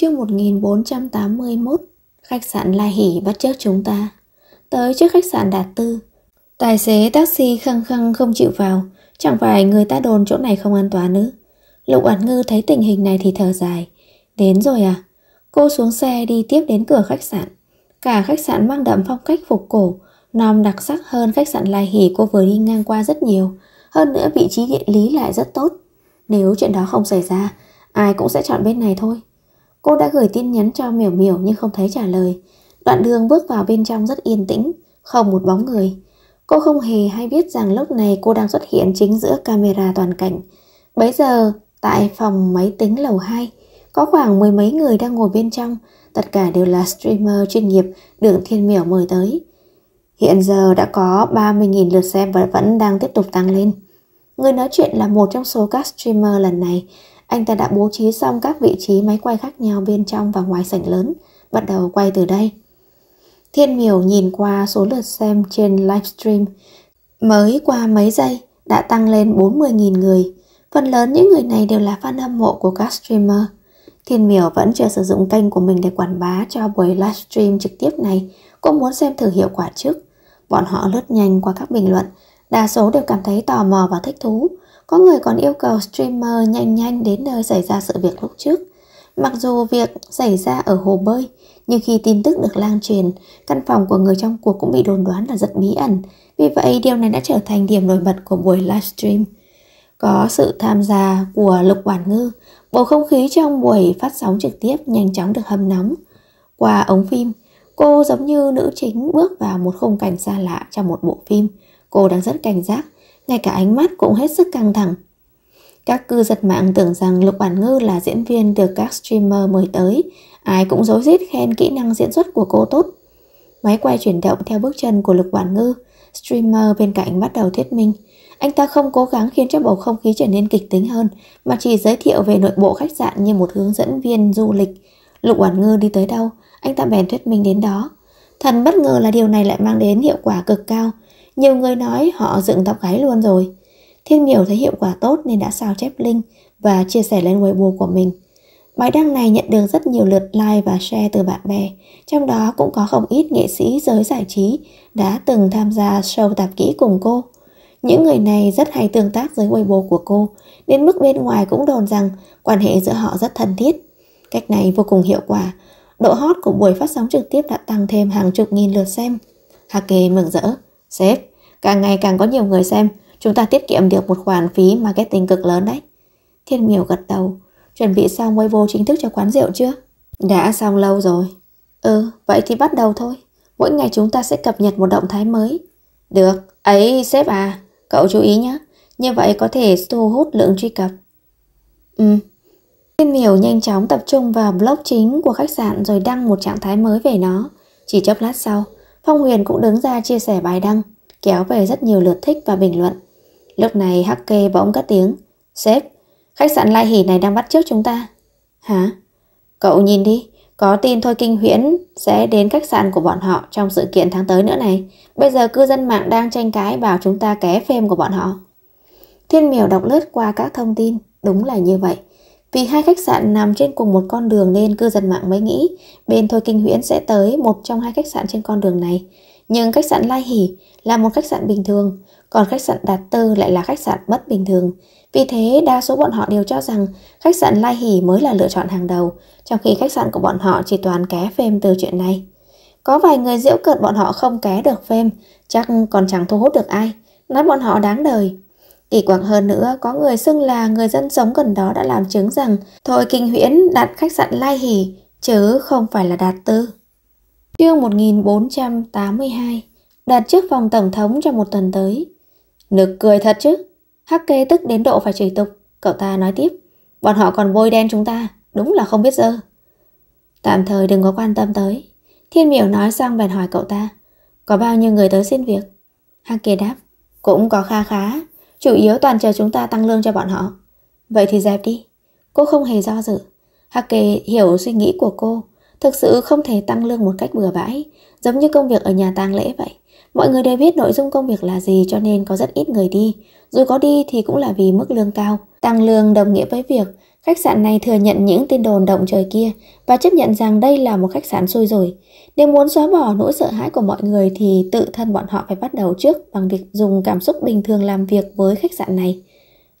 Trước 1481, khách sạn La Hỷ bắt chước chúng ta. Tới trước khách sạn Đạt Tư, tài xế taxi khăng khăng không chịu vào, chẳng phải người ta đồn chỗ này không an toàn nữa. Lục Oản Ngư thấy tình hình này thì thở dài. Đến rồi à? Cô xuống xe đi tiếp đến cửa khách sạn. Cả khách sạn mang đậm phong cách phục cổ, nòm đặc sắc hơn khách sạn La Hỷ cô vừa đi ngang qua rất nhiều. Hơn nữa vị trí địa lý lại rất tốt. Nếu chuyện đó không xảy ra, ai cũng sẽ chọn bên này thôi. Cô đã gửi tin nhắn cho Miểu Miểu nhưng không thấy trả lời. Đoạn đường bước vào bên trong rất yên tĩnh, không một bóng người. Cô không hề hay biết rằng lúc này cô đang xuất hiện chính giữa camera toàn cảnh. Bấy giờ, tại phòng máy tính lầu 2, có khoảng mười mấy người đang ngồi bên trong, tất cả đều là streamer chuyên nghiệp được Thiên Miểu mời tới. Hiện giờ đã có 30.000 lượt xem và vẫn đang tiếp tục tăng lên. Người nói chuyện là một trong số các streamer lần này, anh ta đã bố trí xong các vị trí máy quay khác nhau bên trong và ngoài sảnh lớn, bắt đầu quay từ đây. Thiên Miểu nhìn qua số lượt xem trên livestream, mới qua mấy giây đã tăng lên 40.000 người. Phần lớn những người này đều là fan hâm mộ của các streamer. Thiên Miểu vẫn chưa sử dụng kênh của mình để quảng bá cho buổi livestream trực tiếp này, cô muốn xem thử hiệu quả trước. Bọn họ lướt nhanh qua các bình luận, đa số đều cảm thấy tò mò và thích thú, có người còn yêu cầu streamer nhanh nhanh đến nơi xảy ra sự việc lúc trước. Mặc dù việc xảy ra ở hồ bơi, nhưng khi tin tức được lan truyền, căn phòng của người trong cuộc cũng bị đồn đoán là rất bí ẩn. Vì vậy, điều này đã trở thành điểm nổi bật của buổi livestream. Có sự tham gia của Lục Quản Ngư, bầu không khí trong buổi phát sóng trực tiếp nhanh chóng được hâm nóng. Qua ống phim, cô giống như nữ chính bước vào một khung cảnh xa lạ trong một bộ phim. Cô đang rất cảnh giác, ngay cả ánh mắt cũng hết sức căng thẳng. Các cư dân mạng tưởng rằng Lục Bản Ngư là diễn viên được các streamer mời tới, ai cũng dối rít khen kỹ năng diễn xuất của cô tốt. Máy quay chuyển động theo bước chân của Lục Bản Ngư, streamer bên cạnh bắt đầu thuyết minh. Anh ta không cố gắng khiến cho bầu không khí trở nên kịch tính hơn, mà chỉ giới thiệu về nội bộ khách sạn như một hướng dẫn viên du lịch. Lục Bản Ngư đi tới đâu, anh ta bèn thuyết minh đến đó. Thần bất ngờ là điều này lại mang đến hiệu quả cực cao, nhiều người nói họ dựng tóc gáy luôn rồi. Thiên Miểu thấy hiệu quả tốt nên đã sao chép link và chia sẻ lên Weibo của mình. Bài đăng này nhận được rất nhiều lượt like và share từ bạn bè, trong đó cũng có không ít nghệ sĩ giới giải trí đã từng tham gia show tạp kỹ cùng cô. Những người này rất hay tương tác với Weibo của cô, đến mức bên ngoài cũng đồn rằng quan hệ giữa họ rất thân thiết. Cách này vô cùng hiệu quả, độ hot của buổi phát sóng trực tiếp đã tăng thêm hàng chục nghìn lượt xem. hà Hake mừng rỡ, Sếp, càng ngày càng có nhiều người xem, chúng ta tiết kiệm được một khoản phí marketing cực lớn đấy. Thiên miểu gật đầu, chuẩn bị xong Weibo chính thức cho quán rượu chưa? Đã xong lâu rồi. Ừ, vậy thì bắt đầu thôi. Mỗi ngày chúng ta sẽ cập nhật một động thái mới. Được, ấy sếp à, cậu chú ý nhé. Như vậy có thể thu hút lượng truy cập. Ừ. Thiên miểu nhanh chóng tập trung vào blog chính của khách sạn rồi đăng một trạng thái mới về nó. Chỉ chốc lát sau, Phong Huyền cũng đứng ra chia sẻ bài đăng, kéo về rất nhiều lượt thích và bình luận. Lúc này Hắc Kê bỗng cất tiếng. Sếp, khách sạn Lai Hỉ này đang bắt trước chúng ta. Hả? Cậu nhìn đi, có tin Thôi Kinh Huyễn sẽ đến khách sạn của bọn họ trong sự kiện tháng tới nữa này. Bây giờ cư dân mạng đang tranh cãi bảo chúng ta ké phim của bọn họ. Thiên miểu đọc lướt qua các thông tin, đúng là như vậy. Vì hai khách sạn nằm trên cùng một con đường nên cư dân mạng mới nghĩ bên Thôi Kinh Huyễn sẽ tới một trong hai khách sạn trên con đường này. Nhưng khách sạn Lai Hỷ là một khách sạn bình thường, còn khách sạn Đạt Tư lại là khách sạn bất bình thường. Vì thế, đa số bọn họ đều cho rằng khách sạn Lai Hỷ mới là lựa chọn hàng đầu, trong khi khách sạn của bọn họ chỉ toàn ké phêm từ chuyện này. Có vài người diễu cợt bọn họ không ké được phêm, chắc còn chẳng thu hút được ai, nói bọn họ đáng đời. Kỳ quặc hơn nữa, có người xưng là người dân sống gần đó đã làm chứng rằng Thôi Kinh Huyễn đặt khách sạn Lai Hỷ, chứ không phải là Đạt Tư. Chương 1482 đặt trước phòng tổng thống trong một tuần tới. Nực cười thật chứ. Hắc kê tức đến độ phải chửi tục. Cậu ta nói tiếp. Bọn họ còn bôi đen chúng ta. Đúng là không biết dơ. Tạm thời đừng có quan tâm tới. Thiên miểu nói sang bèn hỏi cậu ta. Có bao nhiêu người tới xin việc? Hắc kê đáp. Cũng có kha khá chủ yếu toàn chờ chúng ta tăng lương cho bọn họ. Vậy thì dẹp đi. Cô không hề do dự. hạc Hake hiểu suy nghĩ của cô, thực sự không thể tăng lương một cách bừa bãi, giống như công việc ở nhà tang lễ vậy. Mọi người đều biết nội dung công việc là gì cho nên có rất ít người đi, dù có đi thì cũng là vì mức lương cao. Tăng lương đồng nghĩa với việc Khách sạn này thừa nhận những tin đồn động trời kia và chấp nhận rằng đây là một khách sạn xui rồi. Nếu muốn xóa bỏ nỗi sợ hãi của mọi người thì tự thân bọn họ phải bắt đầu trước bằng việc dùng cảm xúc bình thường làm việc với khách sạn này.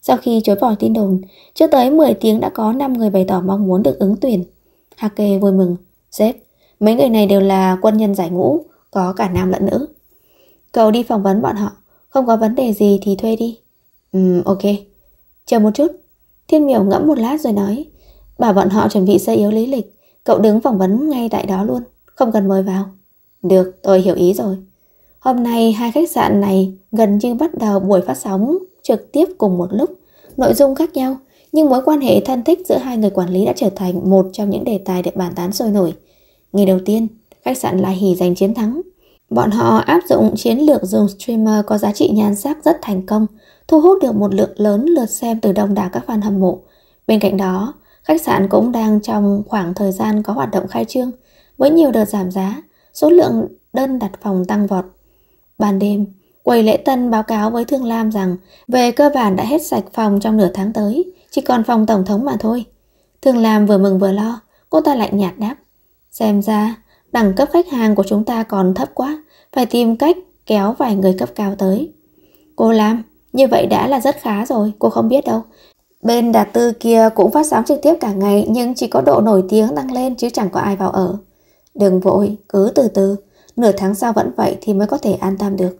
Sau khi chối bỏ tin đồn, chưa tới 10 tiếng đã có 5 người bày tỏ mong muốn được ứng tuyển. Hake vui mừng, sếp, mấy người này đều là quân nhân giải ngũ, có cả nam lẫn nữ. Cầu đi phỏng vấn bọn họ, không có vấn đề gì thì thuê đi. Ừ, ok. Chờ một chút, Thiên miểu ngẫm một lát rồi nói Bảo bọn họ chuẩn bị xây yếu lý lịch Cậu đứng phỏng vấn ngay tại đó luôn Không cần mời vào Được tôi hiểu ý rồi Hôm nay hai khách sạn này gần như bắt đầu buổi phát sóng trực tiếp cùng một lúc Nội dung khác nhau Nhưng mối quan hệ thân thích giữa hai người quản lý đã trở thành một trong những đề tài được bàn tán sôi nổi Ngày đầu tiên, khách sạn La Hỷ giành chiến thắng Bọn họ áp dụng chiến lược dùng streamer có giá trị nhan sắc rất thành công thu hút được một lượng lớn lượt xem từ đông đảo các fan hâm mộ. Bên cạnh đó, khách sạn cũng đang trong khoảng thời gian có hoạt động khai trương với nhiều đợt giảm giá, số lượng đơn đặt phòng tăng vọt. Ban đêm, quầy lễ tân báo cáo với Thương Lam rằng về cơ bản đã hết sạch phòng trong nửa tháng tới, chỉ còn phòng tổng thống mà thôi. Thương Lam vừa mừng vừa lo, cô ta lạnh nhạt đáp. Xem ra, đẳng cấp khách hàng của chúng ta còn thấp quá, phải tìm cách kéo vài người cấp cao tới. Cô Lam, như vậy đã là rất khá rồi, cô không biết đâu. Bên đạt tư kia cũng phát sóng trực tiếp cả ngày nhưng chỉ có độ nổi tiếng tăng lên chứ chẳng có ai vào ở. Đừng vội, cứ từ từ, nửa tháng sau vẫn vậy thì mới có thể an tâm được.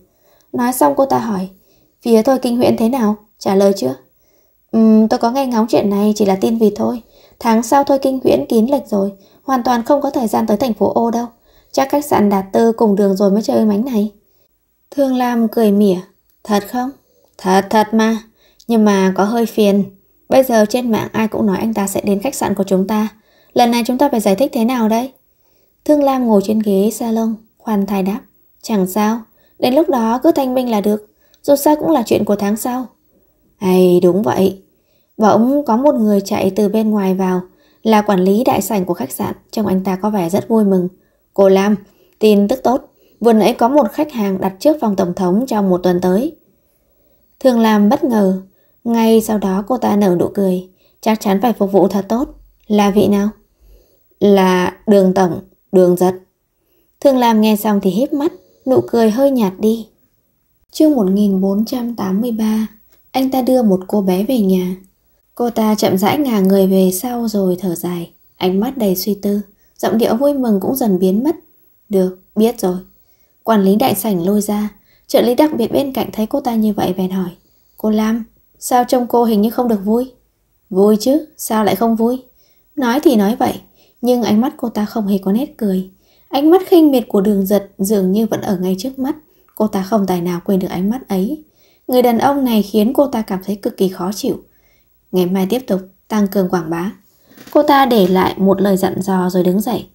Nói xong cô ta hỏi, phía thôi kinh huyện thế nào? Trả lời chưa? Ừm, um, tôi có nghe ngóng chuyện này chỉ là tin vì thôi. Tháng sau thôi kinh huyễn kín lệch rồi, hoàn toàn không có thời gian tới thành phố ô đâu. Chắc khách sạn đạt tư cùng đường rồi mới chơi mánh này. Thương Lam cười mỉa, thật không? Thật thật mà, nhưng mà có hơi phiền. Bây giờ trên mạng ai cũng nói anh ta sẽ đến khách sạn của chúng ta. Lần này chúng ta phải giải thích thế nào đây? Thương Lam ngồi trên ghế salon, khoan thai đáp. Chẳng sao, đến lúc đó cứ thanh minh là được. Dù sao cũng là chuyện của tháng sau. Hay đúng vậy. Bỗng có một người chạy từ bên ngoài vào, là quản lý đại sảnh của khách sạn, trông anh ta có vẻ rất vui mừng. Cô Lam, tin tức tốt, vừa nãy có một khách hàng đặt trước phòng tổng thống trong một tuần tới thường làm bất ngờ. Ngay sau đó cô ta nở nụ cười, chắc chắn phải phục vụ thật tốt. Là vị nào? Là đường tổng, đường giật. Thường làm nghe xong thì híp mắt, nụ cười hơi nhạt đi. Chương 1483, anh ta đưa một cô bé về nhà. Cô ta chậm rãi ngả người về sau rồi thở dài, ánh mắt đầy suy tư, giọng điệu vui mừng cũng dần biến mất. Được, biết rồi. Quản lý đại sảnh lôi ra, Trợ lý đặc biệt bên cạnh thấy cô ta như vậy bèn hỏi. Cô Lam, sao trông cô hình như không được vui? Vui chứ, sao lại không vui? Nói thì nói vậy, nhưng ánh mắt cô ta không hề có nét cười. Ánh mắt khinh miệt của đường giật dường như vẫn ở ngay trước mắt. Cô ta không tài nào quên được ánh mắt ấy. Người đàn ông này khiến cô ta cảm thấy cực kỳ khó chịu. Ngày mai tiếp tục tăng cường quảng bá. Cô ta để lại một lời dặn dò rồi đứng dậy.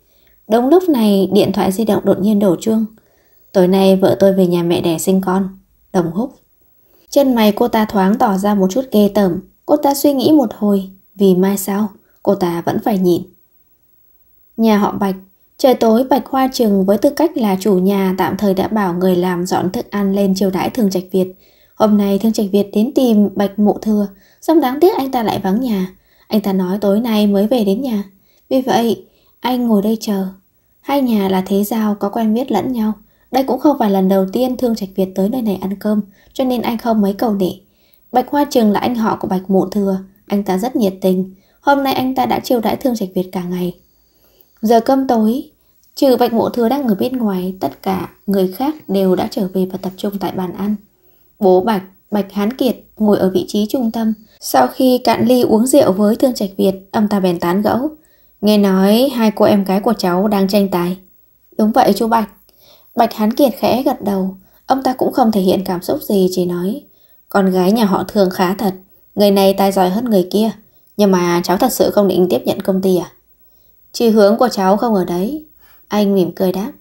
Đúng lúc này điện thoại di động đột nhiên đổ chuông. Tối nay vợ tôi về nhà mẹ đẻ sinh con. Đồng húc. Chân mày cô ta thoáng tỏ ra một chút ghê tởm. Cô ta suy nghĩ một hồi. Vì mai sau, cô ta vẫn phải nhìn. Nhà họ Bạch. Trời tối Bạch Hoa Trừng với tư cách là chủ nhà tạm thời đã bảo người làm dọn thức ăn lên chiều đãi Thường Trạch Việt. Hôm nay Thương Trạch Việt đến tìm Bạch Mộ Thừa, song đáng tiếc anh ta lại vắng nhà. Anh ta nói tối nay mới về đến nhà. Vì vậy, anh ngồi đây chờ. Hai nhà là thế giao có quen biết lẫn nhau. Đây cũng không phải lần đầu tiên Thương Trạch Việt tới nơi này ăn cơm, cho nên anh không mấy cầu nể. Bạch Hoa Trường là anh họ của Bạch Mộ Thừa, anh ta rất nhiệt tình. Hôm nay anh ta đã chiêu đãi Thương Trạch Việt cả ngày. Giờ cơm tối, trừ Bạch Mộ Thừa đang ở bên ngoài, tất cả người khác đều đã trở về và tập trung tại bàn ăn. Bố Bạch, Bạch Hán Kiệt ngồi ở vị trí trung tâm. Sau khi cạn ly uống rượu với Thương Trạch Việt, ông ta bèn tán gẫu. Nghe nói hai cô em gái của cháu đang tranh tài. Đúng vậy chú Bạch, Bạch Hán Kiệt khẽ gật đầu, ông ta cũng không thể hiện cảm xúc gì chỉ nói. Con gái nhà họ thường khá thật, người này tài giỏi hơn người kia, nhưng mà cháu thật sự không định tiếp nhận công ty à? Chỉ hướng của cháu không ở đấy. Anh mỉm cười đáp.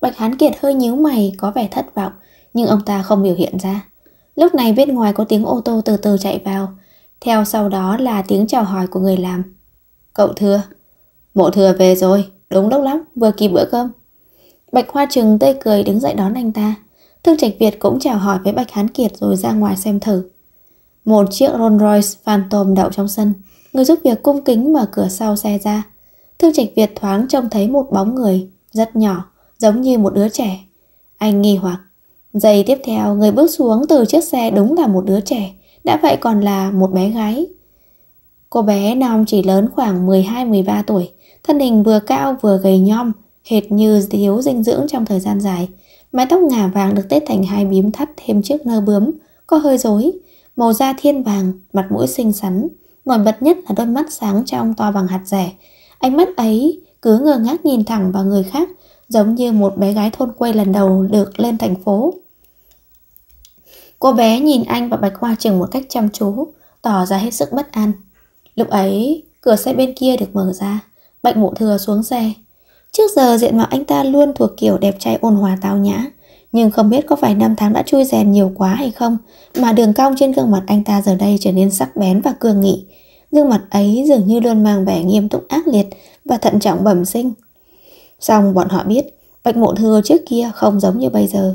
Bạch Hán Kiệt hơi nhíu mày có vẻ thất vọng, nhưng ông ta không biểu hiện ra. Lúc này bên ngoài có tiếng ô tô từ từ chạy vào, theo sau đó là tiếng chào hỏi của người làm. Cậu thưa, mộ thừa về rồi, đúng lúc lắm, vừa kịp bữa cơm. Bạch Hoa Trừng tươi cười đứng dậy đón anh ta. Thương Trạch Việt cũng chào hỏi với Bạch Hán Kiệt rồi ra ngoài xem thử. Một chiếc Rolls Royce Phantom đậu trong sân. Người giúp việc cung kính mở cửa sau xe ra. Thương Trạch Việt thoáng trông thấy một bóng người, rất nhỏ, giống như một đứa trẻ. Anh nghi hoặc. Giây tiếp theo, người bước xuống từ chiếc xe đúng là một đứa trẻ, đã vậy còn là một bé gái. Cô bé Nam chỉ lớn khoảng 12-13 tuổi, thân hình vừa cao vừa gầy nhom, hệt như thiếu dinh dưỡng trong thời gian dài. Mái tóc ngả vàng được tết thành hai bím thắt thêm chiếc nơ bướm, có hơi rối, màu da thiên vàng, mặt mũi xinh xắn, nổi bật nhất là đôi mắt sáng trong to bằng hạt rẻ. Ánh mắt ấy cứ ngơ ngác nhìn thẳng vào người khác, giống như một bé gái thôn quê lần đầu được lên thành phố. Cô bé nhìn anh và Bạch Hoa chừng một cách chăm chú, tỏ ra hết sức bất an. Lúc ấy, cửa xe bên kia được mở ra, Bạch Mụ Thừa xuống xe, Trước giờ diện mạo anh ta luôn thuộc kiểu đẹp trai ôn hòa tao nhã, nhưng không biết có phải năm tháng đã chui rèn nhiều quá hay không mà đường cong trên gương mặt anh ta giờ đây trở nên sắc bén và cương nghị. Gương mặt ấy dường như luôn mang vẻ nghiêm túc ác liệt và thận trọng bẩm sinh. Xong bọn họ biết, Bạch Mộ Thừa trước kia không giống như bây giờ.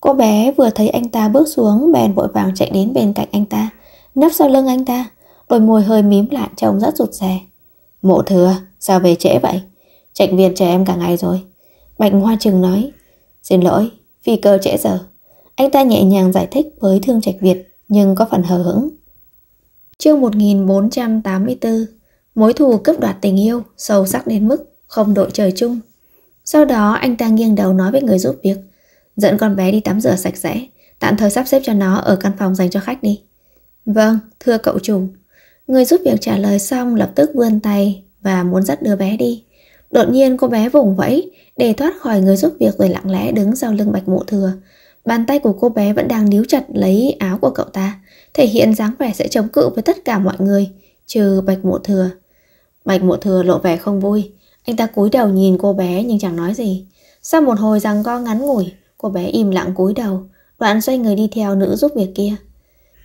Cô bé vừa thấy anh ta bước xuống bèn vội vàng chạy đến bên cạnh anh ta, nấp sau lưng anh ta, đôi môi hơi mím lại trông rất rụt rè. Mộ Thừa, sao về trễ vậy? Trạch viện chờ em cả ngày rồi. Bạch Hoa Trừng nói. Xin lỗi, vì cơ trễ giờ. Anh ta nhẹ nhàng giải thích với Thương Trạch Việt nhưng có phần hờ hững. Chương 1484 Mối thù cướp đoạt tình yêu sâu sắc đến mức không đội trời chung. Sau đó anh ta nghiêng đầu nói với người giúp việc Dẫn con bé đi tắm rửa sạch sẽ Tạm thời sắp xếp cho nó ở căn phòng dành cho khách đi Vâng, thưa cậu chủ Người giúp việc trả lời xong lập tức vươn tay Và muốn dắt đứa bé đi Đột nhiên cô bé vùng vẫy để thoát khỏi người giúp việc rồi lặng lẽ đứng sau lưng bạch mộ thừa. Bàn tay của cô bé vẫn đang níu chặt lấy áo của cậu ta, thể hiện dáng vẻ sẽ chống cự với tất cả mọi người, trừ bạch mộ thừa. Bạch mộ thừa lộ vẻ không vui, anh ta cúi đầu nhìn cô bé nhưng chẳng nói gì. Sau một hồi rằng co ngắn ngủi, cô bé im lặng cúi đầu, đoạn xoay người đi theo nữ giúp việc kia.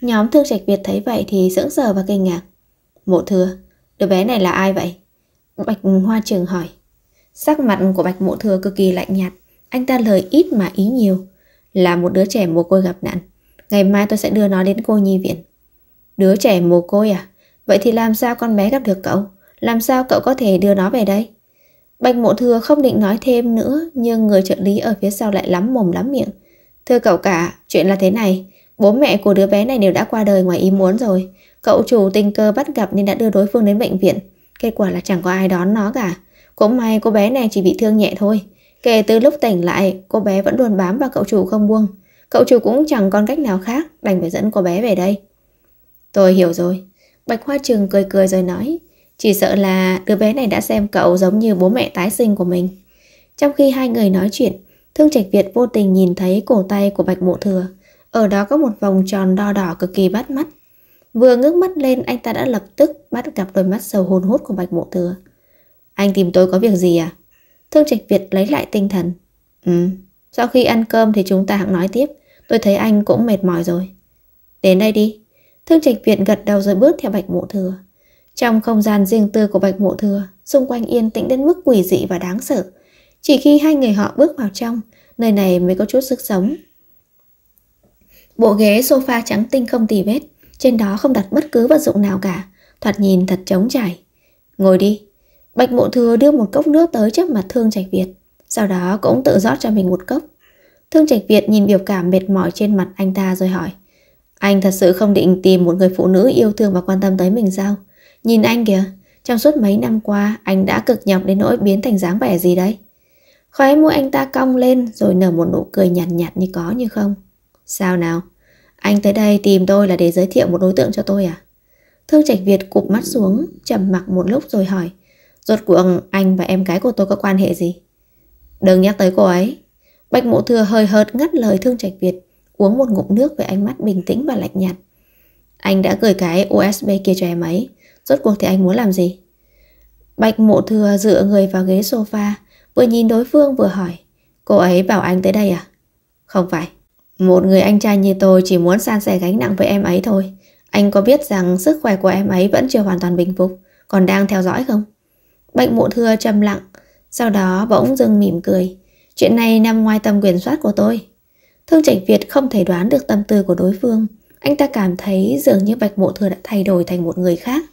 Nhóm thương trạch Việt thấy vậy thì sững sờ và kinh ngạc. Mộ thừa, đứa bé này là ai vậy? Bạch Hoa Trường hỏi. Sắc mặt của Bạch Mộ Thừa cực kỳ lạnh nhạt, anh ta lời ít mà ý nhiều. Là một đứa trẻ mồ côi gặp nạn, ngày mai tôi sẽ đưa nó đến cô nhi viện. Đứa trẻ mồ côi à? Vậy thì làm sao con bé gặp được cậu? Làm sao cậu có thể đưa nó về đây? Bạch Mộ Thừa không định nói thêm nữa, nhưng người trợ lý ở phía sau lại lắm mồm lắm miệng. Thưa cậu cả, chuyện là thế này, bố mẹ của đứa bé này đều đã qua đời ngoài ý muốn rồi. Cậu chủ tình cơ bắt gặp nên đã đưa đối phương đến bệnh viện. Kết quả là chẳng có ai đón nó cả. Cũng may cô bé này chỉ bị thương nhẹ thôi. Kể từ lúc tỉnh lại, cô bé vẫn luôn bám vào cậu chủ không buông. Cậu chủ cũng chẳng còn cách nào khác, đành phải dẫn cô bé về đây. Tôi hiểu rồi. Bạch Hoa Trường cười cười rồi nói. Chỉ sợ là đứa bé này đã xem cậu giống như bố mẹ tái sinh của mình. Trong khi hai người nói chuyện, Thương Trạch Việt vô tình nhìn thấy cổ tay của Bạch Mộ Thừa. Ở đó có một vòng tròn đo đỏ cực kỳ bắt mắt. Vừa ngước mắt lên anh ta đã lập tức bắt gặp đôi mắt sâu hồn hút của Bạch Mộ Thừa. Anh tìm tôi có việc gì à? Thương Trạch Việt lấy lại tinh thần. Ừ, sau khi ăn cơm thì chúng ta hãng nói tiếp. Tôi thấy anh cũng mệt mỏi rồi. Đến đây đi. Thương Trạch Việt gật đầu rồi bước theo Bạch Mộ Thừa. Trong không gian riêng tư của Bạch Mộ Thừa, xung quanh yên tĩnh đến mức quỷ dị và đáng sợ. Chỉ khi hai người họ bước vào trong, nơi này mới có chút sức sống. Bộ ghế sofa trắng tinh không tì vết, trên đó không đặt bất cứ vật dụng nào cả, thoạt nhìn thật trống trải. Ngồi đi. Bạch mộ thừa đưa một cốc nước tới trước mặt Thương Trạch Việt, sau đó cũng tự rót cho mình một cốc. Thương Trạch Việt nhìn biểu cảm mệt mỏi trên mặt anh ta rồi hỏi. Anh thật sự không định tìm một người phụ nữ yêu thương và quan tâm tới mình sao? Nhìn anh kìa, trong suốt mấy năm qua anh đã cực nhọc đến nỗi biến thành dáng vẻ gì đấy? Khóe môi anh ta cong lên rồi nở một nụ cười nhạt nhạt như có như không. Sao nào? Anh tới đây tìm tôi là để giới thiệu một đối tượng cho tôi à? Thương Trạch Việt cụp mắt xuống, trầm mặc một lúc rồi hỏi. Rốt cuộc anh và em gái của tôi có quan hệ gì? Đừng nhắc tới cô ấy. Bạch Mộ Thừa hơi hợt ngắt lời Thương Trạch Việt, uống một ngụm nước với ánh mắt bình tĩnh và lạnh nhạt. Anh đã gửi cái USB kia cho em ấy, rốt cuộc thì anh muốn làm gì? Bạch Mộ Thừa dựa người vào ghế sofa, vừa nhìn đối phương vừa hỏi. Cô ấy bảo anh tới đây à? Không phải. Một người anh trai như tôi chỉ muốn san sẻ gánh nặng với em ấy thôi. Anh có biết rằng sức khỏe của em ấy vẫn chưa hoàn toàn bình phục, còn đang theo dõi không? Bệnh mụ thưa trầm lặng, sau đó bỗng dưng mỉm cười. Chuyện này nằm ngoài tầm quyền soát của tôi. Thương Trạch Việt không thể đoán được tâm tư của đối phương. Anh ta cảm thấy dường như Bạch Mộ Thừa đã thay đổi thành một người khác.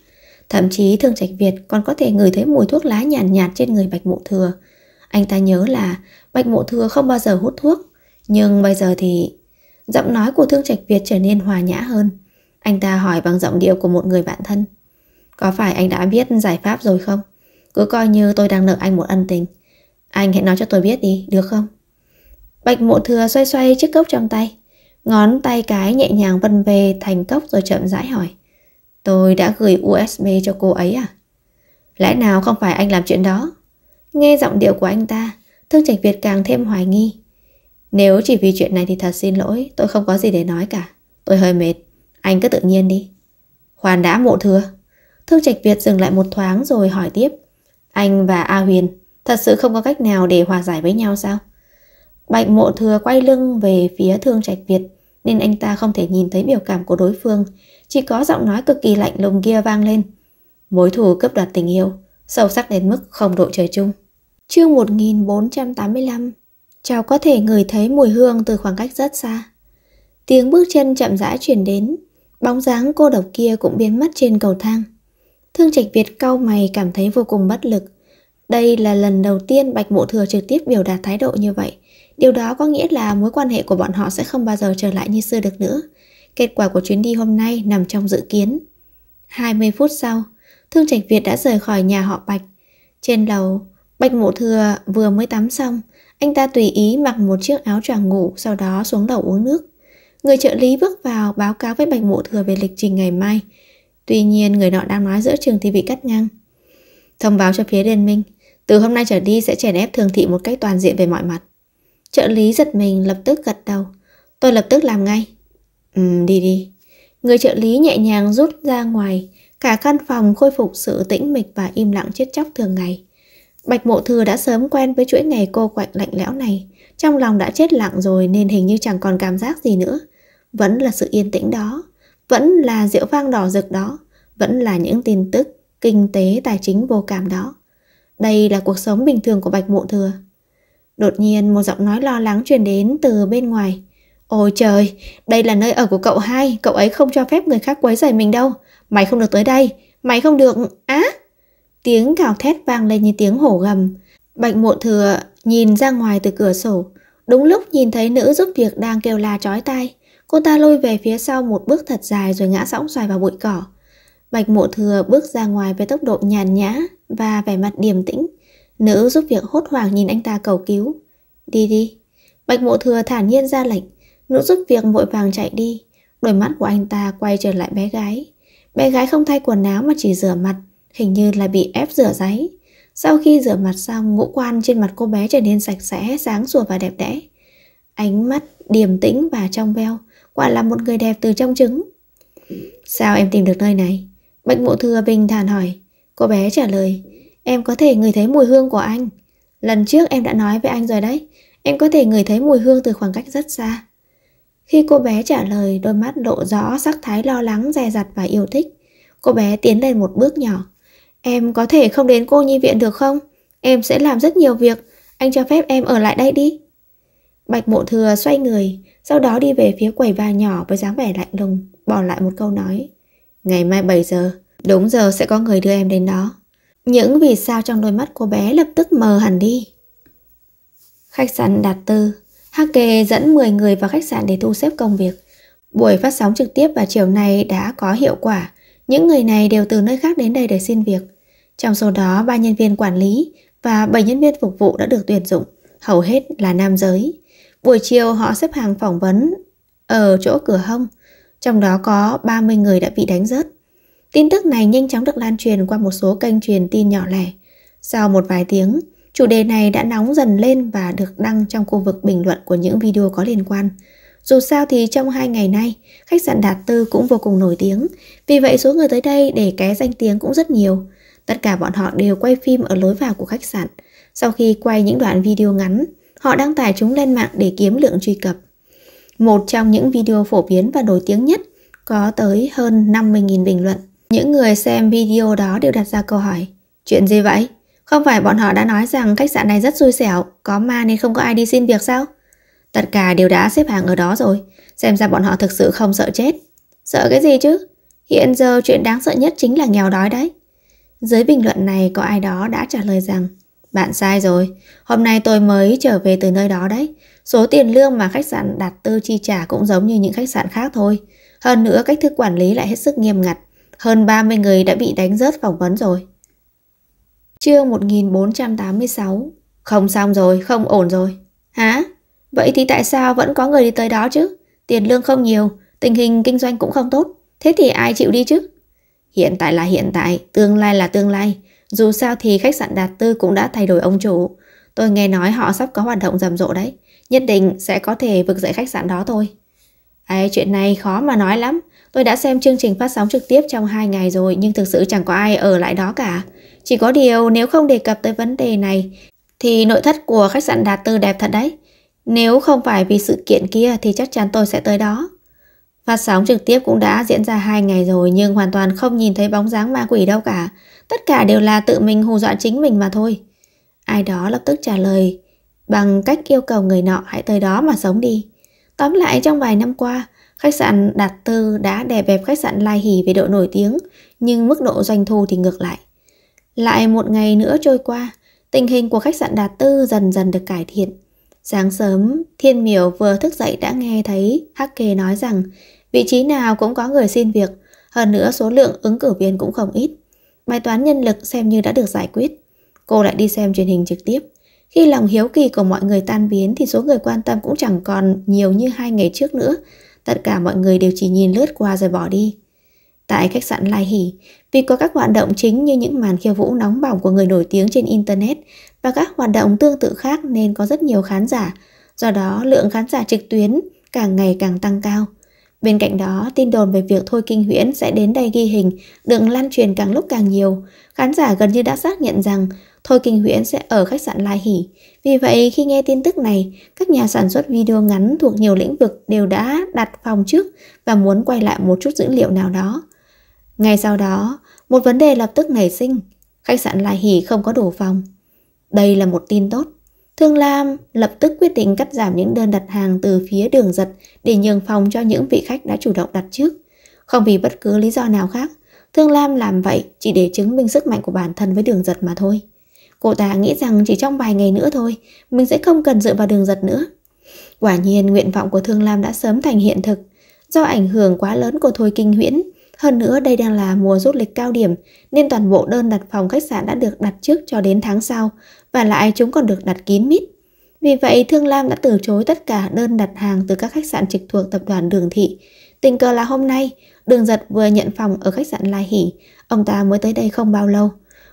Thậm chí Thương Trạch Việt còn có thể ngửi thấy mùi thuốc lá nhàn nhạt, nhạt trên người Bạch Mộ Thừa. Anh ta nhớ là Bạch Mộ Thừa không bao giờ hút thuốc, nhưng bây giờ thì... Giọng nói của Thương Trạch Việt trở nên hòa nhã hơn. Anh ta hỏi bằng giọng điệu của một người bạn thân. Có phải anh đã biết giải pháp rồi không? Cứ coi như tôi đang nợ anh một ân tình. Anh hãy nói cho tôi biết đi, được không? Bạch mộ thừa xoay xoay chiếc cốc trong tay. Ngón tay cái nhẹ nhàng vân về thành cốc rồi chậm rãi hỏi. Tôi đã gửi USB cho cô ấy à? Lẽ nào không phải anh làm chuyện đó? Nghe giọng điệu của anh ta, Thương Trạch Việt càng thêm hoài nghi. Nếu chỉ vì chuyện này thì thật xin lỗi Tôi không có gì để nói cả Tôi hơi mệt Anh cứ tự nhiên đi Khoan đã mộ thừa Thương Trạch Việt dừng lại một thoáng rồi hỏi tiếp Anh và A Huyền Thật sự không có cách nào để hòa giải với nhau sao Bạch mộ thừa quay lưng về phía Thương Trạch Việt Nên anh ta không thể nhìn thấy biểu cảm của đối phương Chỉ có giọng nói cực kỳ lạnh lùng kia vang lên Mối thù cướp đoạt tình yêu Sâu sắc đến mức không độ trời chung Chương 1485 Cháu có thể ngửi thấy mùi hương từ khoảng cách rất xa. Tiếng bước chân chậm rãi chuyển đến, bóng dáng cô độc kia cũng biến mất trên cầu thang. Thương Trạch Việt cau mày cảm thấy vô cùng bất lực. Đây là lần đầu tiên Bạch Mộ Thừa trực tiếp biểu đạt thái độ như vậy. Điều đó có nghĩa là mối quan hệ của bọn họ sẽ không bao giờ trở lại như xưa được nữa. Kết quả của chuyến đi hôm nay nằm trong dự kiến. 20 phút sau, Thương Trạch Việt đã rời khỏi nhà họ Bạch. Trên lầu, Bạch Mộ Thừa vừa mới tắm xong, anh ta tùy ý mặc một chiếc áo choàng ngủ sau đó xuống lầu uống nước. Người trợ lý bước vào báo cáo với Bạch Mộ Thừa về lịch trình ngày mai. Tuy nhiên người nọ đang nói giữa trường thì bị cắt ngang. Thông báo cho phía liên minh, từ hôm nay trở đi sẽ chèn ép thường thị một cách toàn diện về mọi mặt. Trợ lý giật mình lập tức gật đầu. Tôi lập tức làm ngay. Ừ, đi đi. Người trợ lý nhẹ nhàng rút ra ngoài, cả căn phòng khôi phục sự tĩnh mịch và im lặng chết chóc thường ngày. Bạch Mộ Thừa đã sớm quen với chuỗi ngày cô quạnh lạnh lẽo này, trong lòng đã chết lặng rồi nên hình như chẳng còn cảm giác gì nữa. Vẫn là sự yên tĩnh đó, vẫn là rượu vang đỏ rực đó, vẫn là những tin tức, kinh tế, tài chính vô cảm đó. Đây là cuộc sống bình thường của Bạch Mộ Thừa. Đột nhiên một giọng nói lo lắng truyền đến từ bên ngoài. Ôi trời, đây là nơi ở của cậu hai, cậu ấy không cho phép người khác quấy rầy mình đâu. Mày không được tới đây, mày không được... Á! À? Tiếng gào thét vang lên như tiếng hổ gầm. Bạch mộ thừa nhìn ra ngoài từ cửa sổ. Đúng lúc nhìn thấy nữ giúp việc đang kêu la chói tai. Cô ta lôi về phía sau một bước thật dài rồi ngã sõng xoài vào bụi cỏ. Bạch mộ thừa bước ra ngoài với tốc độ nhàn nhã và vẻ mặt điềm tĩnh. Nữ giúp việc hốt hoảng nhìn anh ta cầu cứu. Đi đi. Bạch mộ thừa thản nhiên ra lệnh. Nữ giúp việc vội vàng chạy đi. Đôi mắt của anh ta quay trở lại bé gái. Bé gái không thay quần áo mà chỉ rửa mặt hình như là bị ép rửa giấy. Sau khi rửa mặt xong, ngũ quan trên mặt cô bé trở nên sạch sẽ, sáng sủa và đẹp đẽ. Ánh mắt điềm tĩnh và trong veo, quả là một người đẹp từ trong trứng. Sao em tìm được nơi này? Bệnh mộ thừa bình thản hỏi. Cô bé trả lời, em có thể ngửi thấy mùi hương của anh. Lần trước em đã nói với anh rồi đấy, em có thể ngửi thấy mùi hương từ khoảng cách rất xa. Khi cô bé trả lời, đôi mắt lộ rõ sắc thái lo lắng, dè dặt và yêu thích. Cô bé tiến lên một bước nhỏ, Em có thể không đến cô nhi viện được không? Em sẽ làm rất nhiều việc, anh cho phép em ở lại đây đi. Bạch mộ thừa xoay người, sau đó đi về phía quầy vàng nhỏ với dáng vẻ lạnh lùng, bỏ lại một câu nói. Ngày mai 7 giờ, đúng giờ sẽ có người đưa em đến đó. Những vì sao trong đôi mắt cô bé lập tức mờ hẳn đi. Khách sạn đạt tư, Hake dẫn 10 người vào khách sạn để thu xếp công việc. Buổi phát sóng trực tiếp vào chiều nay đã có hiệu quả, những người này đều từ nơi khác đến đây để xin việc. Trong số đó, ba nhân viên quản lý và 7 nhân viên phục vụ đã được tuyển dụng, hầu hết là nam giới. Buổi chiều họ xếp hàng phỏng vấn ở chỗ cửa hông, trong đó có 30 người đã bị đánh rớt. Tin tức này nhanh chóng được lan truyền qua một số kênh truyền tin nhỏ lẻ. Sau một vài tiếng, chủ đề này đã nóng dần lên và được đăng trong khu vực bình luận của những video có liên quan. Dù sao thì trong hai ngày nay, khách sạn Đạt Tư cũng vô cùng nổi tiếng, vì vậy số người tới đây để ké danh tiếng cũng rất nhiều. Tất cả bọn họ đều quay phim ở lối vào của khách sạn. Sau khi quay những đoạn video ngắn, họ đăng tải chúng lên mạng để kiếm lượng truy cập. Một trong những video phổ biến và nổi tiếng nhất có tới hơn 50.000 bình luận. Những người xem video đó đều đặt ra câu hỏi Chuyện gì vậy? Không phải bọn họ đã nói rằng khách sạn này rất xui xẻo, có ma nên không có ai đi xin việc sao? Tất cả đều đã xếp hàng ở đó rồi, xem ra bọn họ thực sự không sợ chết. Sợ cái gì chứ? Hiện giờ chuyện đáng sợ nhất chính là nghèo đói đấy. Dưới bình luận này có ai đó đã trả lời rằng Bạn sai rồi, hôm nay tôi mới trở về từ nơi đó đấy. Số tiền lương mà khách sạn đặt tư chi trả cũng giống như những khách sạn khác thôi. Hơn nữa cách thức quản lý lại hết sức nghiêm ngặt. Hơn 30 người đã bị đánh rớt phỏng vấn rồi. Chương 1486 Không xong rồi, không ổn rồi. Hả? Vậy thì tại sao vẫn có người đi tới đó chứ? Tiền lương không nhiều, tình hình kinh doanh cũng không tốt. Thế thì ai chịu đi chứ? Hiện tại là hiện tại, tương lai là tương lai. Dù sao thì khách sạn Đạt Tư cũng đã thay đổi ông chủ. Tôi nghe nói họ sắp có hoạt động rầm rộ đấy. Nhất định sẽ có thể vực dậy khách sạn đó thôi. Ê, chuyện này khó mà nói lắm. Tôi đã xem chương trình phát sóng trực tiếp trong 2 ngày rồi nhưng thực sự chẳng có ai ở lại đó cả. Chỉ có điều nếu không đề cập tới vấn đề này thì nội thất của khách sạn Đạt Tư đẹp thật đấy. Nếu không phải vì sự kiện kia thì chắc chắn tôi sẽ tới đó. Phát sóng trực tiếp cũng đã diễn ra hai ngày rồi nhưng hoàn toàn không nhìn thấy bóng dáng ma quỷ đâu cả. Tất cả đều là tự mình hù dọa chính mình mà thôi. Ai đó lập tức trả lời bằng cách yêu cầu người nọ hãy tới đó mà sống đi. Tóm lại trong vài năm qua, khách sạn Đạt Tư đã đè bẹp khách sạn Lai Hỷ về độ nổi tiếng, nhưng mức độ doanh thu thì ngược lại. Lại một ngày nữa trôi qua, tình hình của khách sạn Đạt Tư dần dần được cải thiện. Sáng sớm, Thiên Miểu vừa thức dậy đã nghe thấy Hắc Kê nói rằng vị trí nào cũng có người xin việc, hơn nữa số lượng ứng cử viên cũng không ít. Bài toán nhân lực xem như đã được giải quyết. Cô lại đi xem truyền hình trực tiếp. Khi lòng hiếu kỳ của mọi người tan biến thì số người quan tâm cũng chẳng còn nhiều như hai ngày trước nữa. Tất cả mọi người đều chỉ nhìn lướt qua rồi bỏ đi. Tại khách sạn Lai Hỷ, vì có các hoạt động chính như những màn khiêu vũ nóng bỏng của người nổi tiếng trên Internet và các hoạt động tương tự khác nên có rất nhiều khán giả, do đó lượng khán giả trực tuyến càng ngày càng tăng cao. Bên cạnh đó, tin đồn về việc Thôi Kinh Huyễn sẽ đến đây ghi hình được lan truyền càng lúc càng nhiều. Khán giả gần như đã xác nhận rằng Thôi Kinh Huyễn sẽ ở khách sạn Lai Hỷ. Vì vậy, khi nghe tin tức này, các nhà sản xuất video ngắn thuộc nhiều lĩnh vực đều đã đặt phòng trước và muốn quay lại một chút dữ liệu nào đó. Ngay sau đó, một vấn đề lập tức nảy sinh, khách sạn Lai Hỷ không có đủ phòng. Đây là một tin tốt. Thương Lam lập tức quyết định cắt giảm những đơn đặt hàng từ phía đường giật để nhường phòng cho những vị khách đã chủ động đặt trước. Không vì bất cứ lý do nào khác, Thương Lam làm vậy chỉ để chứng minh sức mạnh của bản thân với đường giật mà thôi. Cô ta nghĩ rằng chỉ trong vài ngày nữa thôi, mình sẽ không cần dựa vào đường giật nữa. Quả nhiên nguyện vọng của Thương Lam đã sớm thành hiện thực. Do ảnh hưởng quá lớn của Thôi Kinh Huyễn, hơn nữa đây đang là mùa du lịch cao điểm nên toàn bộ đơn đặt phòng khách sạn đã được đặt trước cho đến tháng sau và lại chúng còn được đặt kín mít. Vì vậy Thương Lam đã từ chối tất cả đơn đặt hàng từ các khách sạn trực thuộc tập đoàn Đường Thị. Tình cờ là hôm nay, Đường Giật vừa nhận phòng ở khách sạn la Hỷ, ông ta mới tới đây không bao lâu.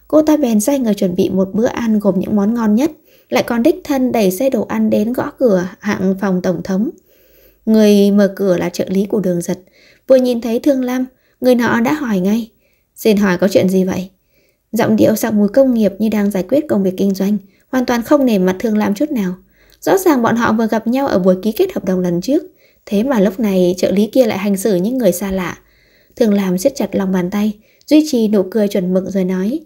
Cô ta bèn sai người chuẩn bị một bữa ăn gồm những món ngon nhất, lại còn đích thân đẩy xe đồ ăn đến gõ cửa hạng phòng tổng thống. Người mở cửa là trợ lý của đường giật, vừa nhìn thấy Thương Lam, Người nọ đã hỏi ngay. Xin hỏi có chuyện gì vậy? Giọng điệu sặc mùi công nghiệp như đang giải quyết công việc kinh doanh, hoàn toàn không nể mặt thương làm chút nào. Rõ ràng bọn họ vừa gặp nhau ở buổi ký kết hợp đồng lần trước, thế mà lúc này trợ lý kia lại hành xử như người xa lạ. Thường làm siết chặt lòng bàn tay, duy trì nụ cười chuẩn mực rồi nói.